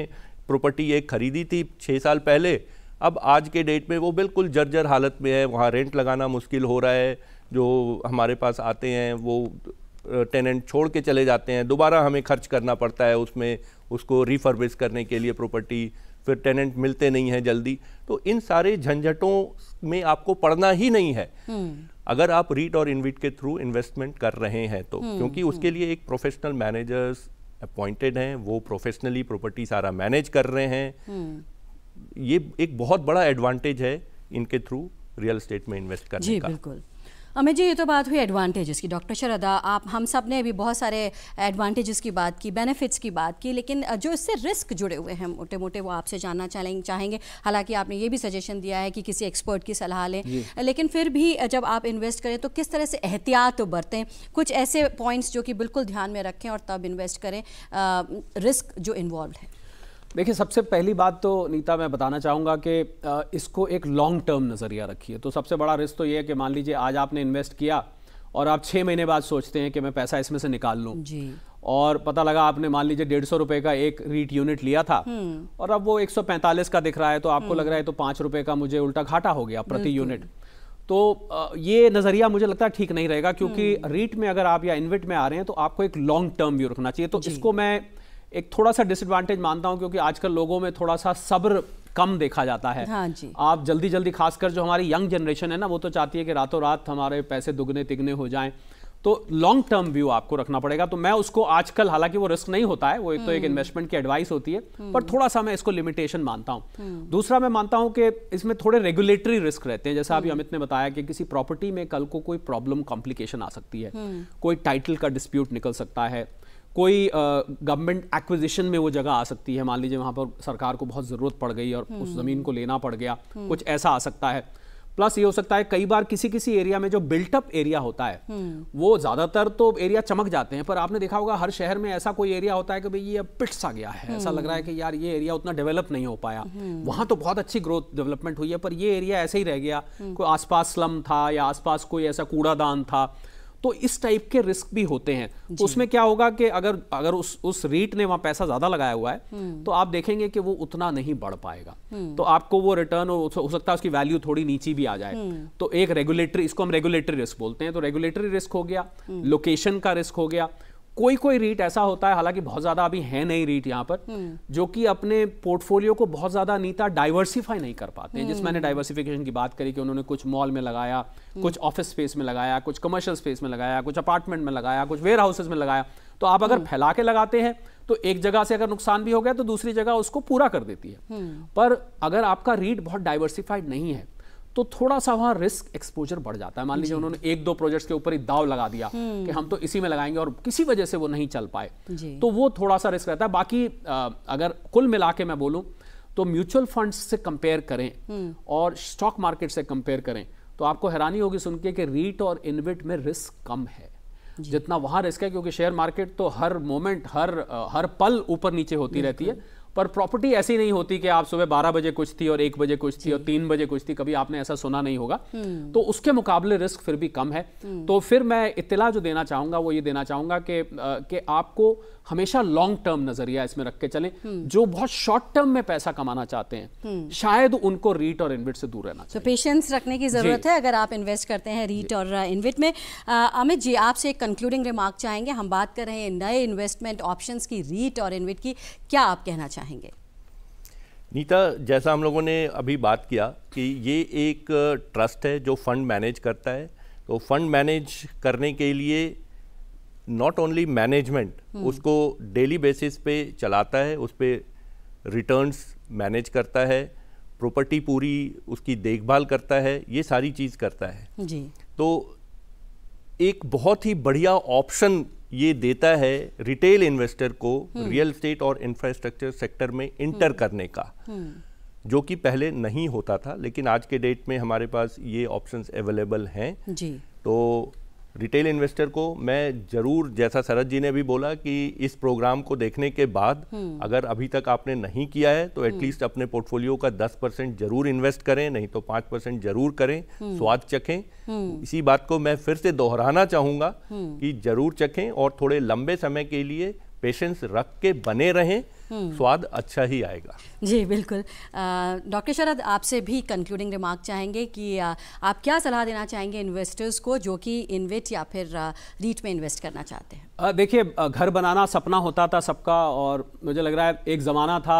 प्रॉपर्टी एक खरीदी थी छः साल पहले अब आज के डेट में वो बिल्कुल जर्जर हालत में है वहाँ रेंट लगाना मुश्किल हो रहा है जो हमारे पास आते हैं वो टेनेंट छोड़ के चले जाते हैं दोबारा हमें खर्च करना पड़ता है उसमें उसको रिफर्बिश करने के लिए प्रॉपर्टी फिर टेनेंट मिलते नहीं हैं जल्दी तो इन सारे झंझटों में आपको पढ़ना ही नहीं है हम्म। अगर आप रीट और इनविट के थ्रू इन्वेस्टमेंट कर रहे हैं तो हम्म, क्योंकि उसके हम्म। लिए एक प्रोफेशनल मैनेजर्स अपॉइंटेड हैं वो प्रोफेशनली प्रॉपर्टी सारा मैनेज कर रहे हैं ये एक बहुत बड़ा एडवांटेज है इनके थ्रू रियल स्टेट में इन्वेस्ट करने जी, का बिल्कुल अमित जी ये तो बात हुई एडवांटेजेस की डॉक्टर शरदा आप हम सब ने भी बहुत सारे एडवांटेजेस की बात की बेनिफिट्स की बात की लेकिन जो इससे रिस्क जुड़े हुए हैं मोटे मोटे वो आपसे जानना चाहेंगे चाहेंगे हालांकि आपने ये भी सजेशन दिया है कि किसी एक्सपर्ट की सलाह लें लेकिन फिर भी जब आप इन्वेस्ट करें तो किस तरह से एहतियात तो बरतें कुछ ऐसे पॉइंट्स जो कि बिल्कुल ध्यान में रखें और तब इन्वेस्ट करें रिस्क जो इन्वॉल्व है देखिए सबसे पहली बात तो नीता मैं बताना चाहूँगा कि इसको एक लॉन्ग टर्म नज़रिया रखिए तो सबसे बड़ा रिस्क तो ये है कि मान लीजिए आज आपने इन्वेस्ट किया और आप छः महीने बाद सोचते हैं कि मैं पैसा इसमें से निकाल लूँ और पता लगा आपने मान लीजिए डेढ़ सौ रुपये का एक रीट यूनिट लिया था हम्म। और अब वो एक का दिख रहा है तो आपको लग हम्म। रहा है तो पाँच रुपये का मुझे उल्टा घाटा हो गया प्रति यूनिट तो ये नज़रिया मुझे लगता है ठीक नहीं रहेगा क्योंकि रीट हम्म। में अगर आप या इन्विट में आ रहे हैं तो आपको एक लॉन्ग टर्म व्यू रखना चाहिए तो इसको मैं एक थोड़ा सा डिसएडवांटेज मानता हूं क्योंकि आजकल लोगों में थोड़ा सा सब्र कम देखा जाता है हाँ जी। आप जल्दी जल्दी खासकर जो हमारी यंग जनरेशन है ना वो तो चाहती है कि रातों रात हमारे पैसे दुगने तिगने हो जाएं तो लॉन्ग टर्म व्यू आपको रखना पड़ेगा तो मैं उसको आजकल हालांकि वो रिस्क नहीं होता है वो एक तो एक इन्वेस्टमेंट हम्म। की एडवाइस होती है हम्म। पर थोड़ा सा मैं इसको लिमिटेशन मानता हूँ हम्म। दूसरा मैं मानता हूँ कि इसमें थोड़े रेगुलेटरी रिस्क रहते हैं जैसा अभी अमित ने बताया कि किसी प्रॉपर्टी में कल को कोई प्रॉब्लम कॉम्प्लिकेशन आ सकती है कोई टाइटल का डिस्प्यूट निकल सकता है कोई गवर्नमेंट एक्विजिशन में वो जगह आ सकती है मान लीजिए वहाँ पर सरकार को बहुत ज़रूरत पड़ गई और उस हम्म। ज़मीन को लेना पड़ गया हम्म। कुछ ऐसा आ सकता है प्लस ये हो सकता है कई बार किसी किसी एरिया में जो बिल्टअप एरिया होता है हम्म। वो ज़्यादातर तो एरिया चमक जाते हैं पर आपने देखा होगा हर शहर में ऐसा कोई एरिया होता है कि भाई ये अब पिट सा गया है ऐसा लग रहा है कि यार ये एरिया उतना डेवलप नहीं हो पाया वहां तो बहुत अच्छी ग्रोथ डेवलपमेंट हुई है पर ये एरिया ऐसे ही रह गया कोई आसपास स्लम था या आसपास कोई ऐसा कूड़ादान था तो इस टाइप के रिस्क भी होते हैं तो उसमें क्या होगा कि अगर अगर उस उस रीट ने वहां पैसा ज़्यादा लगाया हुआ है हम्म। तो आप देखेंगे कि वो उतना नहीं बढ़ पाएगा हम्म। तो आपको वो रिटर्न हो सकता है उसकी वैल्यू थोड़ी नीचे भी आ जाए हम्म। तो एक रेगुलेटरी इसको हम रेगुलेटरी रिस्क बोलते हैं तो रेगुलेटरी रिस्क हो गया लोकेशन का रिस्क हो गया कोई कोई रीट ऐसा होता है हालांकि बहुत ज़्यादा अभी है नहीं रीट यहाँ पर हम्म। जो कि अपने पोर्टफोलियो को बहुत ज़्यादा नीता डाइवर्सिफाई नहीं कर पाते जिस हम्म। मैंने डाइवर्सिफिकेशन की बात करी कि उन्होंने कुछ मॉल हम्म। में लगाया कुछ ऑफिस स्पेस में लगाया कुछ कमर्शियल स्पेस में लगाया कुछ अपार्टमेंट में लगाया कुछ वेयर हाउसेज में लगाया तो आप अगर फैला के लगाते हैं तो एक जगह से अगर नुकसान भी हो गया तो दूसरी जगह उसको पूरा कर देती है पर अगर आपका रीट बहुत डाइवर्सिफाइड नहीं है तो थोड़ा सा वहां रिस्क एक्सपोजर बढ़ जाता है मान लीजिए उन्होंने एक दो प्रोजेक्ट्स के ऊपर ही दाव लगा दिया हम्म। कि हम तो इसी में लगाएंगे और किसी वजह से वो नहीं चल पाए तो वो थोड़ा सा रिस्क रहता है बाकी आ, अगर कुल मिला के मैं बोलूं तो म्यूचुअल फंड से कंपेयर करें हम्म। और स्टॉक मार्केट से कंपेयर करें तो आपको हैरानी होगी सुन के रीट और इन्विट में रिस्क कम है जितना वहां रिस्क है क्योंकि शेयर मार्केट तो हर मोमेंट हर हर पल ऊपर नीचे होती रहती है पर प्रॉपर्टी ऐसी नहीं होती कि आप सुबह बारह बजे कुछ थी और एक बजे कुछ थी और तीन बजे कुछ थी कभी आपने ऐसा सुना नहीं होगा हम्म। तो उसके मुकाबले रिस्क फिर भी कम है हम्म। तो फिर मैं इतला जो देना चाहूंगा वो ये देना चाहूंगा कि आपको हमेशा लॉन्ग टर्म नजरिया इसमें रख के चलें हम्म। जो बहुत शॉर्ट टर्म में पैसा कमाना चाहते हैं हम्म। शायद उनको रीट और इन्विट से दूर रहना तो पेशेंस रखने की ज़रूरत है अगर आप इन्वेस्ट करते हैं रीट और इन्विट uh, में uh, अमित जी आपसे एक कंक्लूडिंग रिमार्क चाहेंगे हम बात कर रहे हैं नए इन्वेस्टमेंट ऑप्शन की रीट और इन्विट की क्या आप कहना चाहेंगे नीता जैसा हम लोगों ने अभी बात किया कि ये एक ट्रस्ट uh, है जो फंड मैनेज करता है तो फंड मैनेज करने के लिए नॉट ओनली मैनेजमेंट उसको डेली बेसिस पे चलाता है उस पर रिटर्न्स मैनेज करता है प्रॉपर्टी पूरी उसकी देखभाल करता है ये सारी चीज़ करता है जी तो एक बहुत ही बढ़िया ऑप्शन ये देता है रिटेल इन्वेस्टर को रियल hmm. स्टेट और इंफ्रास्ट्रक्चर सेक्टर में इंटर hmm. करने का hmm. जो कि पहले नहीं होता था लेकिन आज के डेट में हमारे पास ये ऑप्शंस अवेलेबल हैं जी तो रिटेल इन्वेस्टर को मैं ज़रूर जैसा शरद जी ने भी बोला कि इस प्रोग्राम को देखने के बाद हम्म। अगर अभी तक आपने नहीं किया है तो एटलीस्ट हम्म। अपने पोर्टफोलियो का 10 परसेंट जरूर इन्वेस्ट करें नहीं तो 5 परसेंट जरूर करें हम्म। स्वाद चखें इसी बात को मैं फिर से दोहराना चाहूँगा कि जरूर चखें और थोड़े लंबे समय के लिए पेशेंस रख के बने रहें हम्म। स्वाद अच्छा ही आएगा जी बिल्कुल डॉक्टर शरद आपसे भी कंक्लूडिंग रिमार्क चाहेंगे कि आ, आप क्या सलाह देना चाहेंगे इन्वेस्टर्स को जो कि इन्वेट या फिर रीट में इन्वेस्ट करना चाहते हैं देखिए घर बनाना सपना होता था सबका और मुझे लग रहा है एक ज़माना था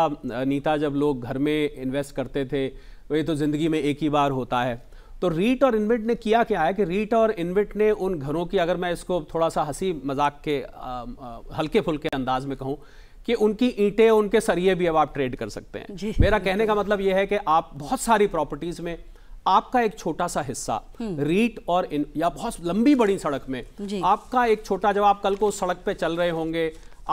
नीता जब लोग घर में इन्वेस्ट करते थे तो ये तो ज़िंदगी में एक ही बार होता है तो रीट और इन्विट ने किया क्या है कि रीट और इन्विट ने उन घरों की अगर मैं इसको थोड़ा सा हंसी मजाक के हल्के फुल्के अंदाज में कहूँ कि उनकी ईंटें उनके सरिये भी अब आप ट्रेड कर सकते हैं मेरा कहने का मतलब यह है कि आप बहुत सारी प्रॉपर्टीज में आपका एक छोटा सा हिस्सा रीट हम्म। और इन, या बहुत लंबी बड़ी सड़क में आपका एक छोटा जब आप कल को सड़क पे चल रहे होंगे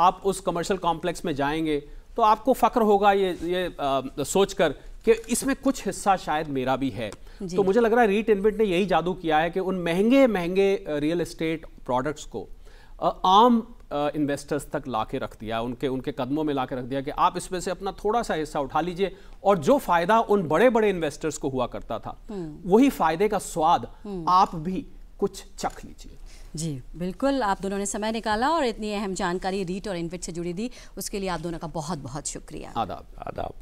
आप उस कमर्शियल कॉम्प्लेक्स में जाएंगे तो आपको फक्र होगा ये ये सोचकर कि इसमें कुछ हिस्सा शायद मेरा भी है तो मुझे लग रहा है रीट इन्वेट ने यही जादू किया है कि उन महंगे महंगे रियल इस्टेट प्रोडक्ट्स को आम इन्वेस्टर्स तक ला के रख दिया उनके उनके कदमों में ला के रख दिया कि आप इसमें से अपना थोड़ा सा हिस्सा उठा लीजिए और जो फायदा उन बड़े बड़े इन्वेस्टर्स को हुआ करता था हम्म। वही फायदे का स्वाद हम्म। आप भी कुछ चख लीजिए जी बिल्कुल आप दोनों ने समय निकाला और इतनी अहम जानकारी रीट और इनविट से जुड़ी दी उसके लिए आप दोनों का बहुत बहुत शुक्रिया आदाब आदाब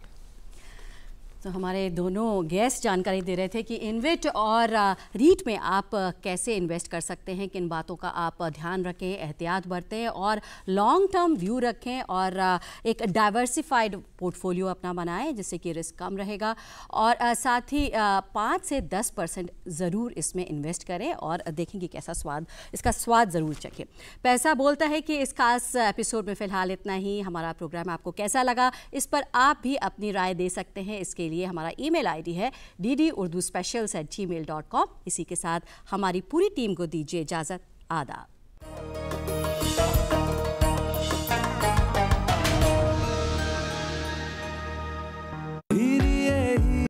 तो हमारे दोनों गेस्ट जानकारी दे रहे थे कि इन्वेट और रीट uh, में आप uh, कैसे इन्वेस्ट कर सकते हैं किन बातों का आप ध्यान रखें एहतियात बरतें और लॉन्ग टर्म व्यू रखें और uh, एक डाइवर्सिफाइड पोर्टफोलियो अपना बनाएं जिससे कि रिस्क कम रहेगा और साथ ही पाँच से दस परसेंट ज़रूर इसमें इन्वेस्ट करें और देखें कि कैसा स्वाद इसका स्वाद ज़रूर चखें पैसा बोलता है कि इस खास एपिसोड में फ़िलहाल इतना ही हमारा प्रोग्राम आपको कैसा लगा इस पर आप भी अपनी राय दे सकते हैं इसके लिए लिए हमारा ईमेल आईडी है D D Urdu specials at gmail dot com इसी के साथ हमारी पूरी टीम को दीजिए इजाज़त आदाब